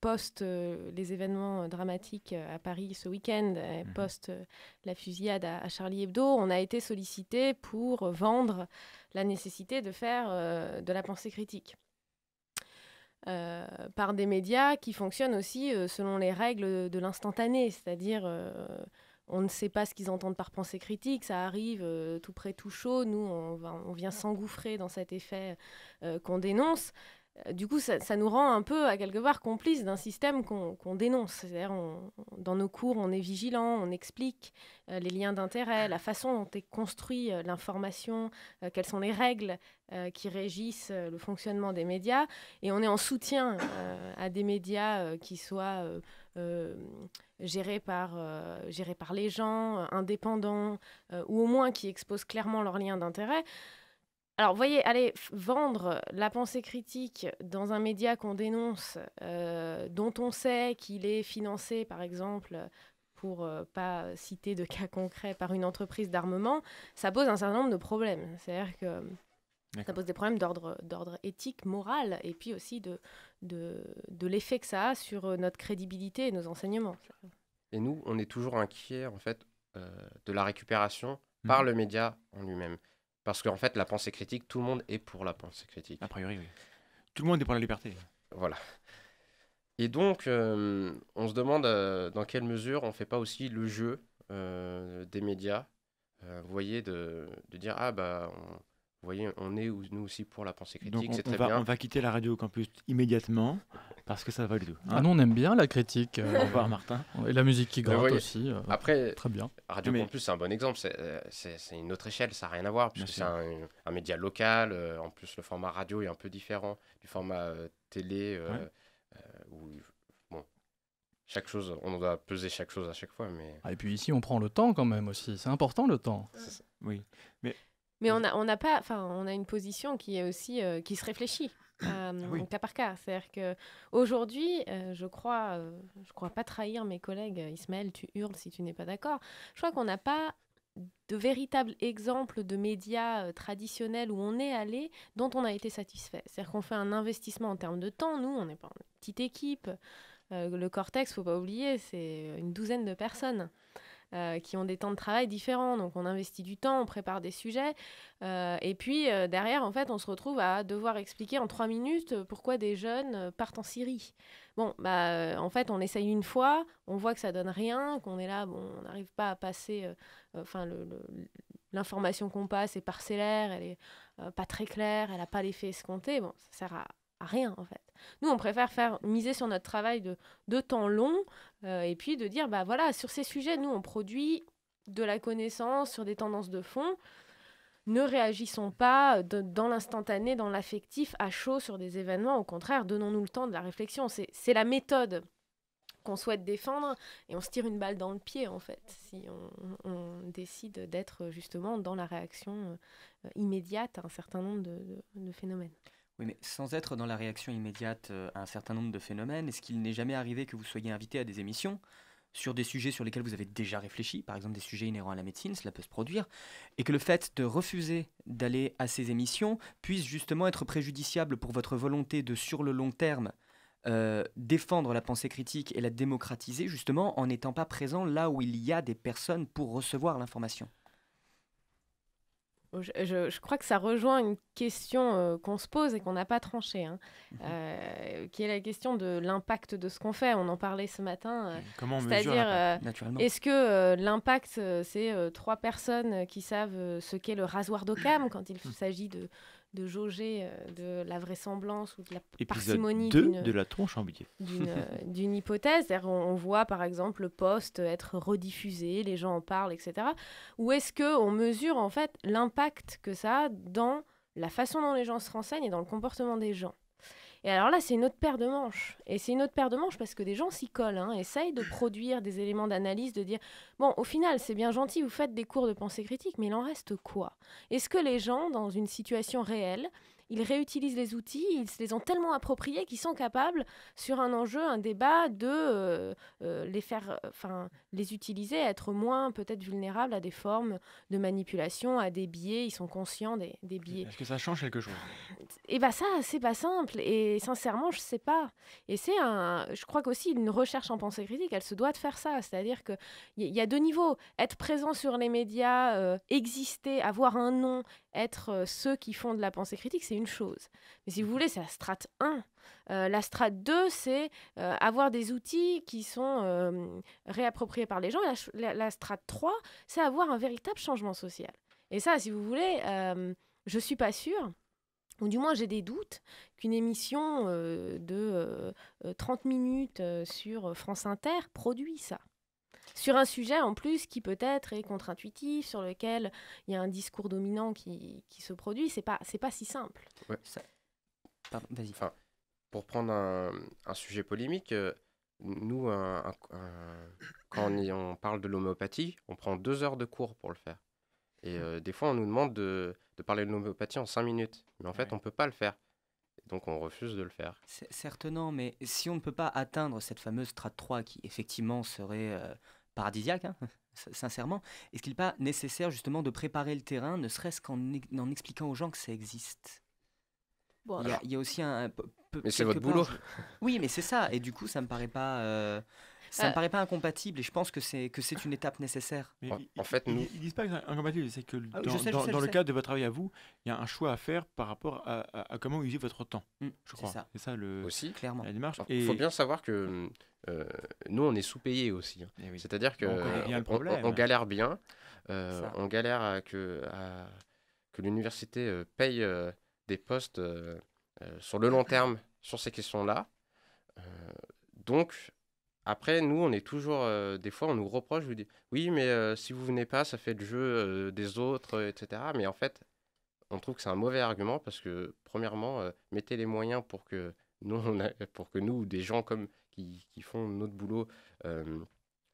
post les événements dramatiques à Paris ce week-end, mhm. post la fusillade à, Charlie Hebdo, on a été sollicité pour vendre la nécessité de faire de la pensée critique. Euh, par des médias qui fonctionnent aussi euh, selon les règles de l'instantané, c'est-à-dire euh, on ne sait pas ce qu'ils entendent par pensée critique, ça arrive tout près, tout chaud, nous on vient s'engouffrer dans cet effet qu'on dénonce, euh, du coup, ça, nous rend un peu, à quelque part, complices d'un système qu'on dénonce. C'est-à-dire, dans nos cours, on est vigilant, on explique euh, les liens d'intérêt, la façon dont est construite euh, l'information, quelles sont les règles qui régissent le fonctionnement des médias. Et on est en soutien à des médias qui soient gérés, gérés par les gens, indépendants, ou au moins qui exposent clairement leurs liens d'intérêt. Alors, voyez, allez, vendre la pensée critique dans un média qu'on dénonce, euh, dont on sait qu'il est financé, par exemple, pour euh, pas citer de cas concrets, par une entreprise d'armement, ça pose un certain nombre de problèmes. C'est-à-dire que euh, ça pose des problèmes d'ordre éthique, moral, et puis aussi de, l'effet que ça a sur notre crédibilité et nos enseignements. Et nous, on est toujours inquiets, en fait, de la récupération par mmh. le média en lui-même. Parce qu'en fait, la pensée critique, tout le monde est pour la pensée critique. A priori, oui. Tout le monde est pour la liberté. Voilà. Et donc, euh, on se demande euh, dans quelle mesure on ne fait pas aussi le jeu euh, des médias. vous voyez, de, de, dire, ah bah, vous voyez, on est nous aussi pour la pensée critique, c'est très bien. On va quitter la radio campus immédiatement parce que ça va le tout. Hein. ah non, on aime bien la critique. Euh, Au revoir Martin. Et la musique qui gratte aussi. Euh, après, très bien. Radio Mais... Campus, c'est un bon exemple. C'est euh, une autre échelle, ça n'a rien à voir puisque c'est un, média local. Euh, en plus, le format radio est un peu différent du format télé chaque chose, on doit peser chaque chose à chaque fois. Mais... Ah, et puis ici, on prend le temps quand même aussi. C'est important le temps. Oui. Mais mmh. on a, on pas, enfin, on a une position qui est aussi euh, qui se réfléchit. Ah, euh, cas par cas. C'est-à-dire que aujourd'hui, euh, je crois, je crois pas trahir mes collègues. Ismaël, tu hurles si tu n'es pas d'accord. Je crois qu'on n'a pas de véritables exemples de médias traditionnels où on est allé, dont on a été satisfait. C'est-à-dire qu'on fait un investissement en termes de temps. Nous, on n'est pas une petite équipe. le Cortex, faut pas oublier, c'est une douzaine de personnes. Euh, qui ont des temps de travail différents. Donc on investit du temps, on prépare des sujets. Euh, et puis euh, derrière, en fait, on se retrouve à devoir expliquer en trois minutes pourquoi des jeunes partent en Syrie. Bon, bah, en fait, on essaye une fois, on voit que ça donne rien, qu'on est là, on n'arrive pas à passer. Enfin, l'information qu'on passe est parcellaire, elle est pas très claire, elle n'a pas l'effet escompté. Bon, ça sert à rien en fait. Nous, on préfère faire miser sur notre travail de, de temps long euh, et puis de dire, bah voilà, sur ces sujets, nous, on produit de la connaissance sur des tendances de fond. Ne réagissons pas euh, dans l'instantané, dans l'affectif, à chaud sur des événements. Au contraire, donnons-nous le temps de la réflexion. C'est la méthode qu'on souhaite défendre et on se tire une balle dans le pied en fait si on, décide d'être justement dans la réaction euh, immédiate à un certain nombre de phénomènes. Oui, mais sans être dans la réaction immédiate euh, à un certain nombre de phénomènes, est-ce qu'il n'est jamais arrivé que vous soyez invité à des émissions sur des sujets sur lesquels vous avez déjà réfléchi, par exemple des sujets inhérents à la médecine, cela peut se produire, et que le fait de refuser d'aller à ces émissions puisse justement être préjudiciable pour votre volonté de, sur le long terme, euh, défendre la pensée critique et la démocratiser, justement en n'étant pas présent là où il y a des personnes pour recevoir l'information je, crois que ça rejoint une question euh, qu'on se pose et qu'on n'a pas tranchée, hein. mhm. euh, qui est la question de l'impact de ce qu'on fait. On en parlait ce matin. Euh, comment on naturellement Est-ce que l'impact, c'est trois personnes qui savent ce qu'est le rasoir d'ocam quand il mhm. s'agit de de jauger euh, de la vraisemblance ou de la parcimonie euh, D'une hypothèse. On, voit par exemple le poste être rediffusé, les gens en parlent, etc. Ou est-ce que on mesure en fait l'impact que ça a dans la façon dont les gens se renseignent et dans le comportement des gens et alors là, c'est une autre paire de manches. Et c'est une autre paire de manches parce que des gens s'y collent, hein, essayent de produire des éléments d'analyse, de dire bon, au final, c'est bien gentil, vous faites des cours de pensée critique, mais il en reste quoi Est-ce que les gens, dans une situation réelle, ils réutilisent les outils, ils se les ont tellement appropriés qu'ils sont capables, sur un enjeu, un débat, de euh, euh, les faire, euh, enfin, les utiliser, être moins peut-être vulnérables à des formes de manipulation, à des biais. Ils sont conscients des, biais. Est-ce que ça change quelque chose Eh bien, ça, c'est pas simple. Et sincèrement, je sais pas. Et c'est un. Je crois qu'aussi, une recherche en pensée critique, elle se doit de faire ça. C'est-à-dire qu'il y, y a deux niveaux. Être présent sur les médias, exister, avoir un nom, être euh, ceux qui font de la pensée critique, c'est une chose. Mais si vous mmh. voulez, c'est la strate euh, 1. la strate 2, c'est euh, avoir des outils qui sont réappropriés par les gens. la, strate 3, c'est avoir un véritable changement social. Et ça, si vous voulez, je suis pas sûre ou du moins j'ai des doutes qu'une émission de 30 minutes sur France Inter produit ça sur un sujet en plus qui peut-être est contre-intuitif, sur lequel il y a un discours dominant qui, qui se produit. C'est pas, c'est pas si simple. Ouais. Ça... Pardon, vas-y. Enfin, pour prendre un, un sujet polémique, euh, nous, quand on, parle de l'homéopathie, on prend deux heures de cours pour le faire. Et mmh. euh, des fois, on nous demande de, de parler de l'homéopathie en cinq minutes. Mais en fait, on ne peut pas le faire. Donc on refuse de le faire. Certainement, mais si on ne peut pas atteindre cette fameuse strate 3 qui effectivement serait euh, paradisiaque, hein, sincèrement, est-ce qu'il n'est pas nécessaire justement de préparer le terrain, ne serait-ce qu'en en expliquant aux gens que ça existe il, y a, aussi un... mais c'est votre boulot. Oui, mais c'est ça. Et du coup, ça me paraît pas... Euh, ça ne me ah. paraît pas incompatible et je pense que c'est que c'est une étape nécessaire. Mais en, fait, nous... ils, disent pas que c'est incompatible, c'est que ah dans, le cadre de votre travail à vous, il y a un choix à faire par rapport à, comment user votre temps. Mm, je crois. C'est ça. le aussi clairement la démarche. Il faut bien savoir que euh, nous, on est sous-payés aussi. Hein. Eh C'est-à-dire que on, galère bien, euh, on galère à que à, que l'université euh, paye des postes sur le long terme sur ces questions-là. donc après, nous, on est toujours. Euh, des fois, on nous reproche, vous dit oui, mais euh, si vous venez pas, ça fait le jeu euh, des autres, etc. Mais en fait, on trouve que c'est un mauvais argument parce que, premièrement, mettez les moyens pour que nous, pour que nous, des gens comme qui, qui font notre boulot,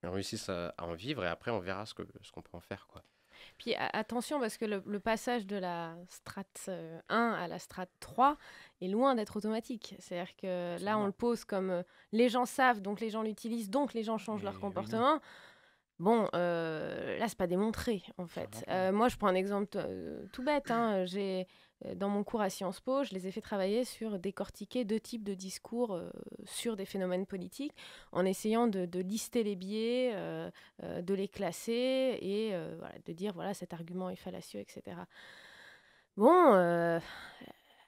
réussissent à, en vivre et après, on verra ce ce qu'on peut en faire. Quoi. Puis attention, parce que le, passage de la strate 1 euh, à la strate 3 est loin d'être automatique. C'est-à-dire que là, on le pose comme euh, les gens savent, donc les gens l'utilisent, donc les gens changent leur comportement. bon, euh, là, c'est pas démontré, en fait. moi, je prends un exemple tout bête. Hein, j'ai euh, dans mon cours à Sciences Po, je les ai fait travailler sur décortiquer deux types de discours euh, sur des phénomènes politiques, en essayant de, lister les biais, euh, de les classer et de dire voilà cet argument est fallacieux, etc. Bon,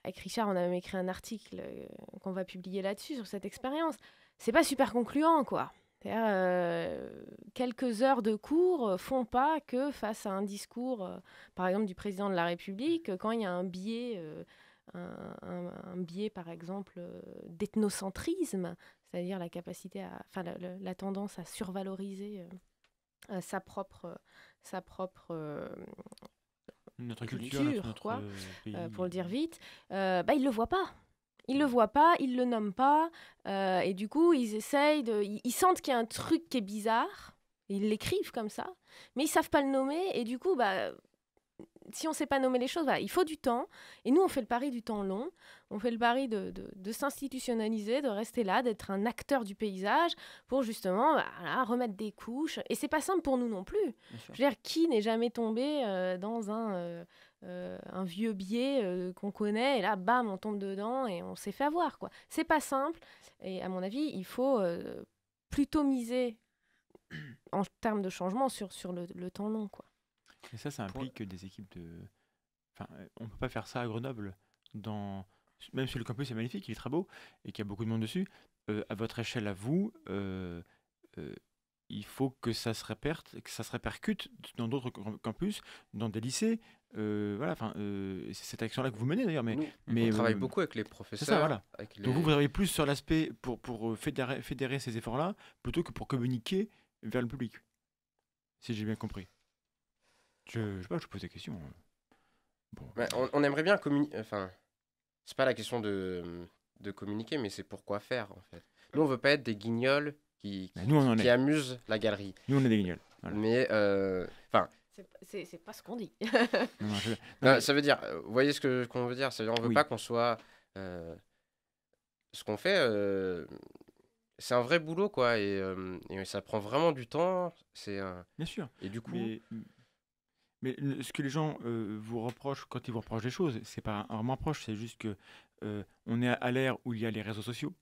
avec Richard, on a même écrit un article qu'on va publier là-dessus sur cette expérience. C'est pas super concluant, quoi. Euh, quelques heures de cours euh, font pas que face à un discours, euh, par exemple, du président de la République, quand il y a un biais, euh, un, biais par exemple d'ethnocentrisme, c'est-à-dire la capacité, à, enfin la, tendance à survaloriser sa propre, sa propre notre culture, quoi, pour le dire vite, bah, il le voit pas. Ils le voient pas, ils le nomment pas, euh, et du coup, ils essayent de. Ils, sentent qu'il y a un truc qui est bizarre, ils l'écrivent comme ça, mais ils savent pas le nommer, et du coup, bah, si on ne sait pas nommer les choses, il faut du temps. Et nous, on fait le pari du temps long. On fait le pari de, de, s'institutionnaliser, de rester là, d'être un acteur du paysage pour justement bah, remettre des couches. Et c'est pas simple pour nous non plus. Je veux dire, qui n'est jamais tombé euh, dans un, euh, euh, un vieux biais qu'on connaît et là, bam, on tombe dedans et on s'est fait avoir. quoi. C'est pas simple. Et à mon avis, il faut plutôt miser en termes de changement sur, sur le, le temps long. quoi. Et ça, ça implique des équipes de. Enfin, euh, on peut pas faire ça à Grenoble. Dans... Même si le campus est magnifique, il est très beau et qu'il y a beaucoup de monde dessus, euh, à votre échelle à vous, euh, il faut que ça se que ça se répercute dans d'autres campus, dans des lycées. voilà, enfin, c'est cette action-là que vous menez d'ailleurs, mais, mais on travaille beaucoup avec les professeurs. voilà. Donc vous, travaillez plus sur l'aspect pour, pour fédérer ces efforts-là plutôt que pour communiquer vers le public, si j'ai bien compris. Je, je sais pas, je pose des questions. Hein. Bon. Bah, on, aimerait bien communiquer. Enfin, c'est pas la question de, de communiquer, mais c'est pourquoi faire en fait. Nous, on veut pas être des guignols qui, bah, nous, amusent la galerie. Nous, on est des guignols. Mais, euh, enfin. c'est pas ce qu'on dit. Ça veut dire, euh, vous voyez ce que qu'on veut dire cest on veut pas qu'on soit. Euh, ce qu'on fait, c'est un vrai boulot, quoi. Et, ça prend vraiment du temps. C'est Bien sûr. Et du coup. Mais ce que les gens euh, vous reprochent quand ils vous reprochent des choses, c'est pas un reproche, c'est juste que euh, on est à l'ère où il y a les réseaux sociaux,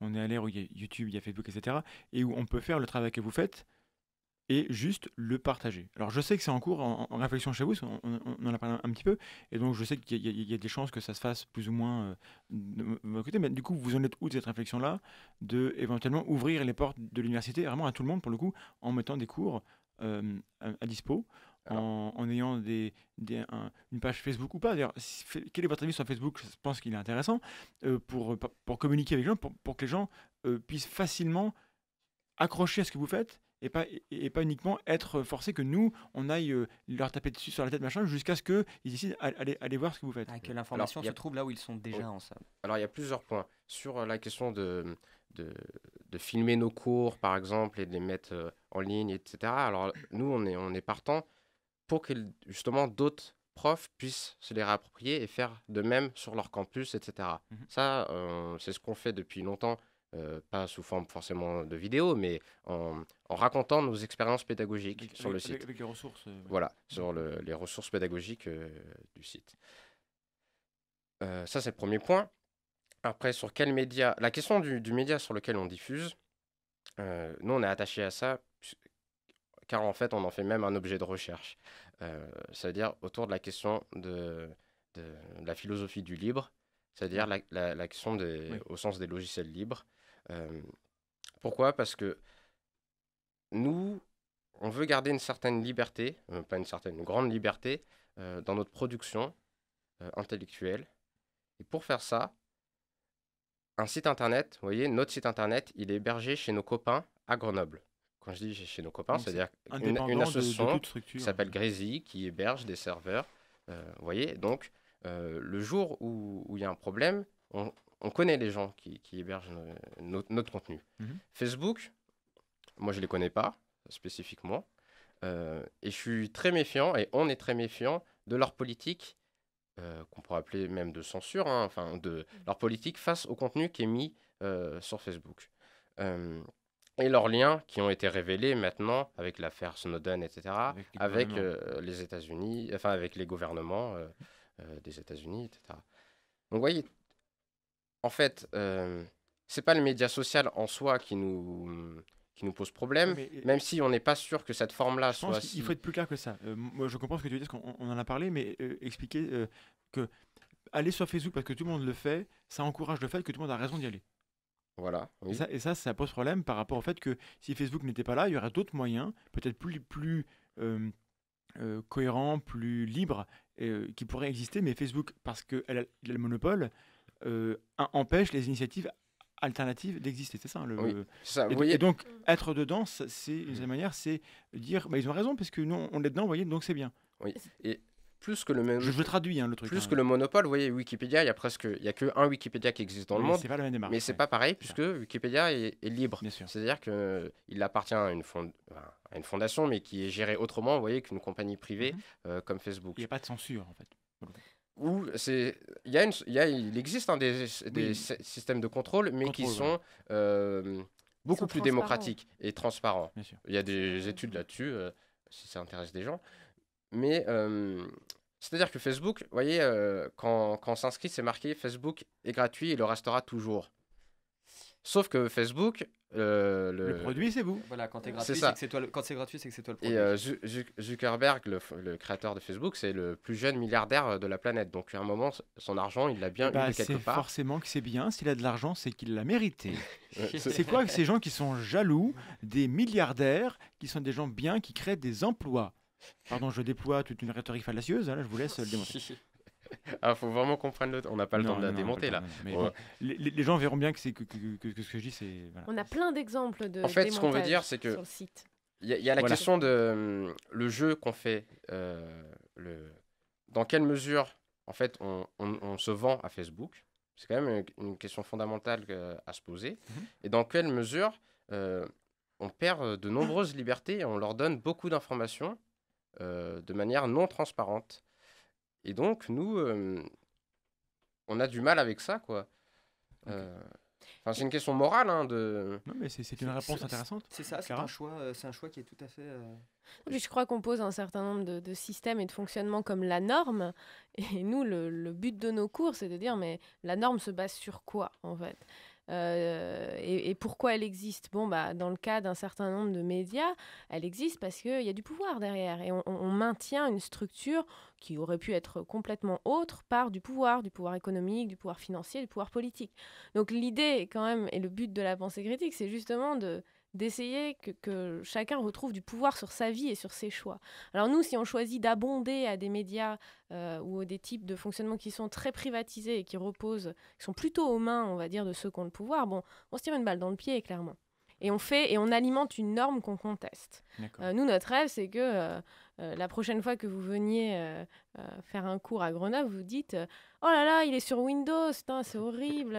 on est à l'ère où il y a YouTube, il y a Facebook, etc. Et où on peut faire le travail que vous faites et juste le partager. Alors je sais que c'est en cours, en, réflexion chez vous, on, en a parlé un, petit peu, et donc je sais qu'il y, a des chances que ça se fasse plus ou moins euh, de mon côté, mais du coup vous en êtes où de cette réflexion-là, de éventuellement ouvrir les portes de l'université vraiment à tout le monde pour le coup, en mettant des cours à dispo, en, ayant des, une page Facebook ou pas. D'ailleurs, quel est votre avis sur Facebook Je pense qu'il est intéressant euh, euh, pour, pour communiquer avec les gens, pour, que les gens euh, puissent facilement accrocher à ce que vous faites et pas, et pas uniquement être forcé que nous, on aille leur taper dessus sur la tête, machin, jusqu'à ce qu'ils décident d'aller voir ce que vous faites. Ah, quelle que l'information se trouve là où ils sont déjà oh. ensemble Alors, il y a plusieurs points. Sur la question de, de, de, filmer nos cours, par exemple, et de les mettre en ligne, etc. Alors, nous, on est, on est partant pour que justement d'autres profs puissent se les réapproprier et faire de même sur leur campus, etc. Mhm. Ça, c'est ce qu'on fait depuis longtemps, euh, pas sous forme forcément de vidéo, mais en, racontant nos expériences pédagogiques sur le site. Avec, les ressources. Euh, voilà, mhm. sur les ressources pédagogiques euh, du site. ça, c'est le premier point. Après, sur quel média La question du, du média sur lequel on diffuse, nous, on est attaché à ça car en fait, on en fait même un objet de recherche. Euh, c'est-à-dire autour de la question de, la philosophie du libre, c'est-à-dire mmh. la, question au sens des logiciels libres. Euh, pourquoi Parce que nous, on veut garder une certaine liberté, euh, pas une certaine, grande liberté dans notre production intellectuelle. Et pour faire ça, un site internet, vous voyez, notre site internet, il est hébergé chez nos copains à Grenoble quand je dis chez nos copains, c'est-à-dire une, association qui s'appelle Grézy, qui héberge des serveurs. Euh, vous voyez, donc euh, le jour où il y a un problème, on, connaît les gens qui, hébergent euh, notre, contenu. Mhm. Facebook, moi je ne les connais pas spécifiquement, et je suis très méfiant, et on est très méfiant de leur politique, qu'on pourrait appeler même de censure, hein, enfin de leur politique face au contenu qui est mis sur Facebook et leurs liens qui ont été révélés maintenant avec l'affaire Snowden, etc., avec, euh, les, États-Unis, enfin avec les gouvernements euh, euh, des États-Unis, etc. Donc vous voyez, en fait, ce c'est pas le média social en soi qui nous qui nous pose problème, même si on n'est pas sûr que cette forme-là soit. Il faut être plus clair que ça. moi, je comprends ce que tu dis, parce qu'on en a parlé, mais expliquer que aller sur Facebook parce que tout le monde le fait, ça encourage le fait que tout le monde a raison d'y aller. Voilà. Et, ça, et, ça, ça, pose problème par rapport au fait que si Facebook n'était pas là, il y aurait d'autres moyens, peut-être plus, plus euh, euh, cohérents, plus libres, euh, qui pourraient exister. Mais Facebook, parce qu'il a, le monopole, empêche les initiatives alternatives d'exister. C'est ça. Le, oui. ça et, voyez... et, donc, être dedans, c'est, une manière, c'est dire bah, ils ont raison, parce que nous, on est dedans, vous voyez, donc c'est bien. Oui. Et plus que le même. Je, traduis hein, le truc. Plus hein. que le monopole, voyez, Wikipédia, il y a presque, il y a que un Wikipédia qui existe dans le monde. Mais c'est pas pareil puisque Wikipédia est, libre. C'est-à-dire que il appartient à une, fond... à une, fondation, mais qui est gérée autrement, vous voyez, qu'une compagnie privée mhm. euh, comme Facebook. Il n'y a pas de censure en fait. ou c'est, il y a existe des, systèmes de contrôle, mais qui sont euh, beaucoup plus démocratiques et transparents. Il y a des euh, études là-dessus, si ça intéresse des gens. Mais c'est-à-dire que Facebook, vous voyez, quand, quand on s'inscrit, c'est marqué Facebook est gratuit et le restera toujours. Sauf que Facebook, le... le... produit, c'est vous. Voilà, quand c'est gratuit, c'est que toi le... quand c'est gratuit, c'est que c'est toi le produit. Et Zuckerberg, le, créateur de Facebook, c'est le plus jeune milliardaire de la planète. Donc à un moment, son argent, il l'a bien eh ben, eu quelque part. Forcément que c'est bien. S'il a de l'argent, c'est qu'il l'a mérité. c'est quoi ces gens qui sont jaloux des milliardaires, qui sont des gens bien, qui créent des emplois Pardon, je déploie toute une rhétorique fallacieuse, hein, là je vous laisse le démonter Ah, faut vraiment qu'on prenne le On n'a pas le temps de la démonter là. les, gens verront bien que, que, ce que je dis, c'est. On a plein d'exemples de. En fait, ce qu'on veut dire, c'est que. Il y, a la question de hum, le jeu qu'on fait. Euh, le... Dans quelle mesure, en fait, on, on, se vend à Facebook C'est quand même une, question fondamentale à se poser. Mhm. Et dans quelle mesure euh, on perd de nombreuses libertés et on leur donne beaucoup d'informations euh, de manière non transparente. Et donc, nous, euh, on a du mal avec ça, quoi. Euh, c'est une question morale. Hein, de... Non, mais c'est une réponse intéressante. C'est ça, c'est un, choix, un choix qui est tout à fait. je crois qu'on pose un certain nombre de, de, systèmes et de fonctionnements comme la norme. Et nous, le, le but de nos cours, c'est de dire mais la norme se base sur quoi, en fait euh, et, pourquoi elle existe Bon, bah, dans le cas d'un certain nombre de médias, elle existe parce qu'il y a du pouvoir derrière. Et on, on, maintient une structure qui aurait pu être complètement autre par du pouvoir, du pouvoir économique, du pouvoir financier, du pouvoir politique. Donc l'idée, quand même, et le but de la pensée critique, c'est justement de d'essayer que, chacun retrouve du pouvoir sur sa vie et sur ses choix. Alors nous, si on choisit d'abonder à des médias euh, ou à des types de fonctionnement qui sont très privatisés et qui reposent, qui sont plutôt aux mains, on va dire, de ceux qui ont le pouvoir, bon, on se tire une balle dans le pied, clairement. Et on fait et on alimente une norme qu'on conteste. Euh, nous, notre rêve, c'est que euh, euh, la prochaine fois que vous veniez euh, euh, faire un cours à Grenoble, vous dites Oh là là, il est sur Windows, c'est horrible.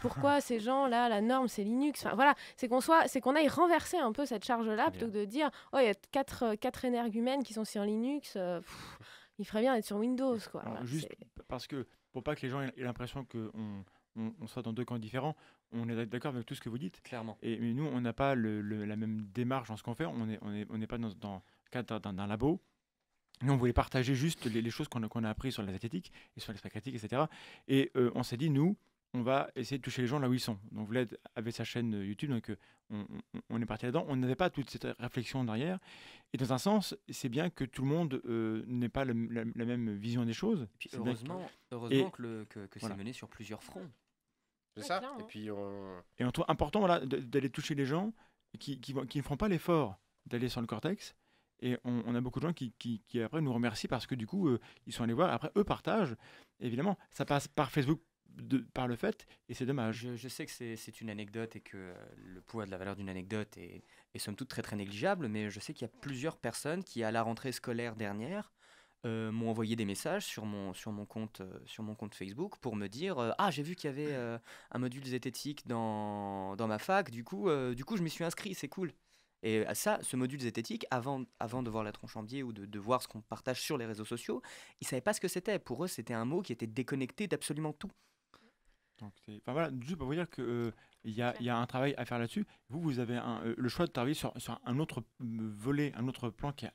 pourquoi ces gens-là, la norme, c'est Linux enfin, voilà, C'est qu'on soit, c'est qu'on aille renverser un peu cette charge-là plutôt que de dire Oh, il y a quatre, quatre énergumènes qui sont sur Linux. il ferait bien d'être sur Windows. Quoi. juste parce que, pour pas que les gens aient l'impression qu'on on, soit dans deux camps différents, on est d'accord avec tout ce que vous dites. Clairement. Et mais nous, on n'a pas la même démarche dans ce qu'on fait. On n'est pas dans, dans d'un labo. Nous, on voulait partager juste les, choses qu'on a apprises sur la zététique et sur l'esprit critique, etc. Et euh, on s'est dit, nous, on va essayer de toucher les gens là où ils sont. Donc Vlad avait sa chaîne euh, YouTube, donc euh, on, est parti là-dedans. On n'avait pas toute cette réflexion derrière. Et dans un sens, c'est bien que tout le monde n'ait pas la, même vision des choses. puis heureusement, que... heureusement que, c'est mené sur plusieurs fronts. C'est ça. Et puis on... Et en trouve important voilà, d'aller toucher les gens qui, qui ne feront pas l'effort d'aller sur le cortex, et on, a beaucoup de gens qui, après nous remercient parce que du coup, euh, ils sont allés voir. Après, eux partagent. évidemment, ça passe par Facebook par le fait, et c'est dommage. Je, sais que c'est une anecdote et que le poids de la valeur d'une anecdote est, est, somme toute très très négligeable, mais je sais qu'il y a plusieurs personnes qui, à la rentrée scolaire dernière, euh, m'ont envoyé des messages sur mon, sur mon, compte, euh, sur mon compte Facebook pour me dire Ah, j'ai vu qu'il y avait un module zététique dans, dans ma fac, du coup, du coup je m'y suis inscrit, c'est cool. Et euh, ça, ce module zététique, avant, avant de voir la tronche en biais ou de, de voir ce qu'on partage sur les réseaux sociaux, ils ne savaient pas ce que c'était. Pour eux, c'était un mot qui était déconnecté d'absolument tout. Donc, enfin voilà, juste pour vous dire que euh, il y, y, a un travail à faire là-dessus. Vous, vous avez euh, le choix de travailler sur, sur un autre volet, un autre plan qui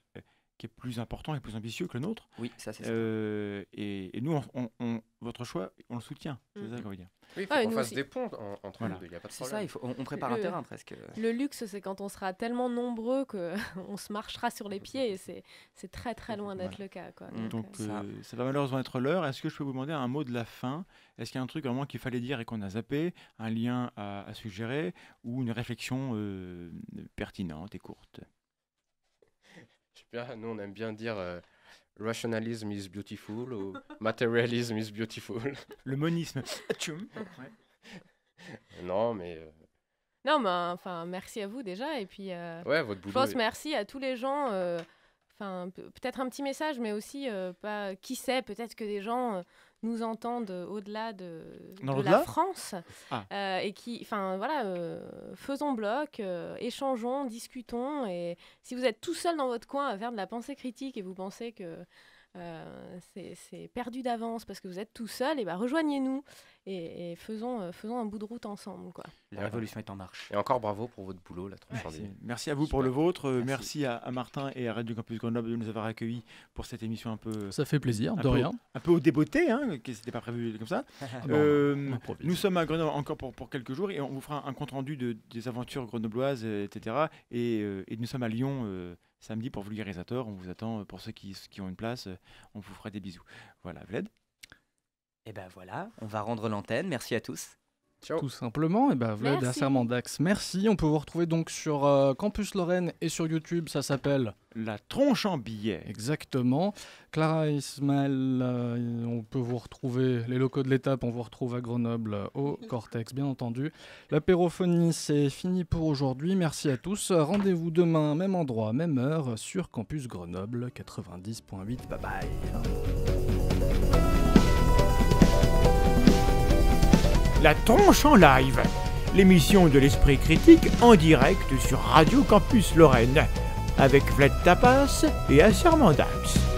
qui est plus important et plus ambitieux que le nôtre. Oui, ça c'est euh, et, nous, on, votre choix, on le soutient. C'est mm. dire. Oui, il faut qu'on fasse des ponts entre les deux, il n'y a pas de problème. Ça, il faut, on, prépare le, un terrain presque. Le luxe, c'est quand on sera tellement nombreux qu'on se marchera sur les pieds et c'est très très loin d'être le cas. Quoi. Mm. Donc, euh, ça... va malheureusement être l'heure. Est-ce que je peux vous demander un mot de la fin Est-ce qu'il y a un truc vraiment qu'il fallait dire et qu'on a zappé Un lien à, suggérer Ou une réflexion euh, pertinente et courte nous on aime bien dire rationalisme euh, rationalism is beautiful ou materialism is beautiful. Le monisme. non, mais. Euh, non, mais euh, enfin, merci à vous déjà. Et puis, ouais, votre je pense merci à tous les gens. Enfin, peut-être un petit message, mais aussi, pas, qui sait, peut-être que des gens nous entendent au-delà de, la France ah. euh, et qui, enfin voilà, euh, faisons bloc, euh, échangeons, discutons. Et si vous êtes tout seul dans votre coin à faire de la pensée critique et vous pensez que euh, c'est perdu d'avance parce que vous êtes tout seul, et bah rejoignez-nous et, faisons, euh, faisons un bout de route ensemble. Quoi. La révolution est en marche. Et encore bravo pour votre boulot, la Merci. Merci à vous pour le vôtre. Euh, merci, à, Martin et à Radio Campus Grenoble de nous avoir accueillis pour cette émission un peu. Ça fait plaisir, de rien. Un peu au débeauté, hein, n'était pas prévu comme ça. Ah nous sommes à Grenoble encore pour, pour quelques jours et on vous fera un compte rendu de, des aventures grenobloises, etc. Et, et nous sommes à Lyon samedi pour Vulgarisator, On vous attend euh, pour ceux qui, ont une place. Euh, on vous fera des bisous. Voilà, Vlad. Et eh ben voilà, on va rendre l'antenne. Merci à tous. Tout simplement, et ben bah, voilà serment Dax. Merci. On peut vous retrouver donc sur euh, Campus Lorraine et sur YouTube. Ça s'appelle La tronche en billets. Exactement. Clara et euh, on peut vous retrouver les locaux de l'étape. On vous retrouve à Grenoble euh, au Cortex, bien entendu. La pérophonie, c'est fini pour aujourd'hui. Merci à tous. Rendez-vous demain, même endroit, même heure, sur Campus Grenoble 90.8. Bye bye. La Tronche en Live, l'émission de l'esprit critique en direct sur Radio Campus Lorraine, avec Vlad Tapas et Asser Mandax.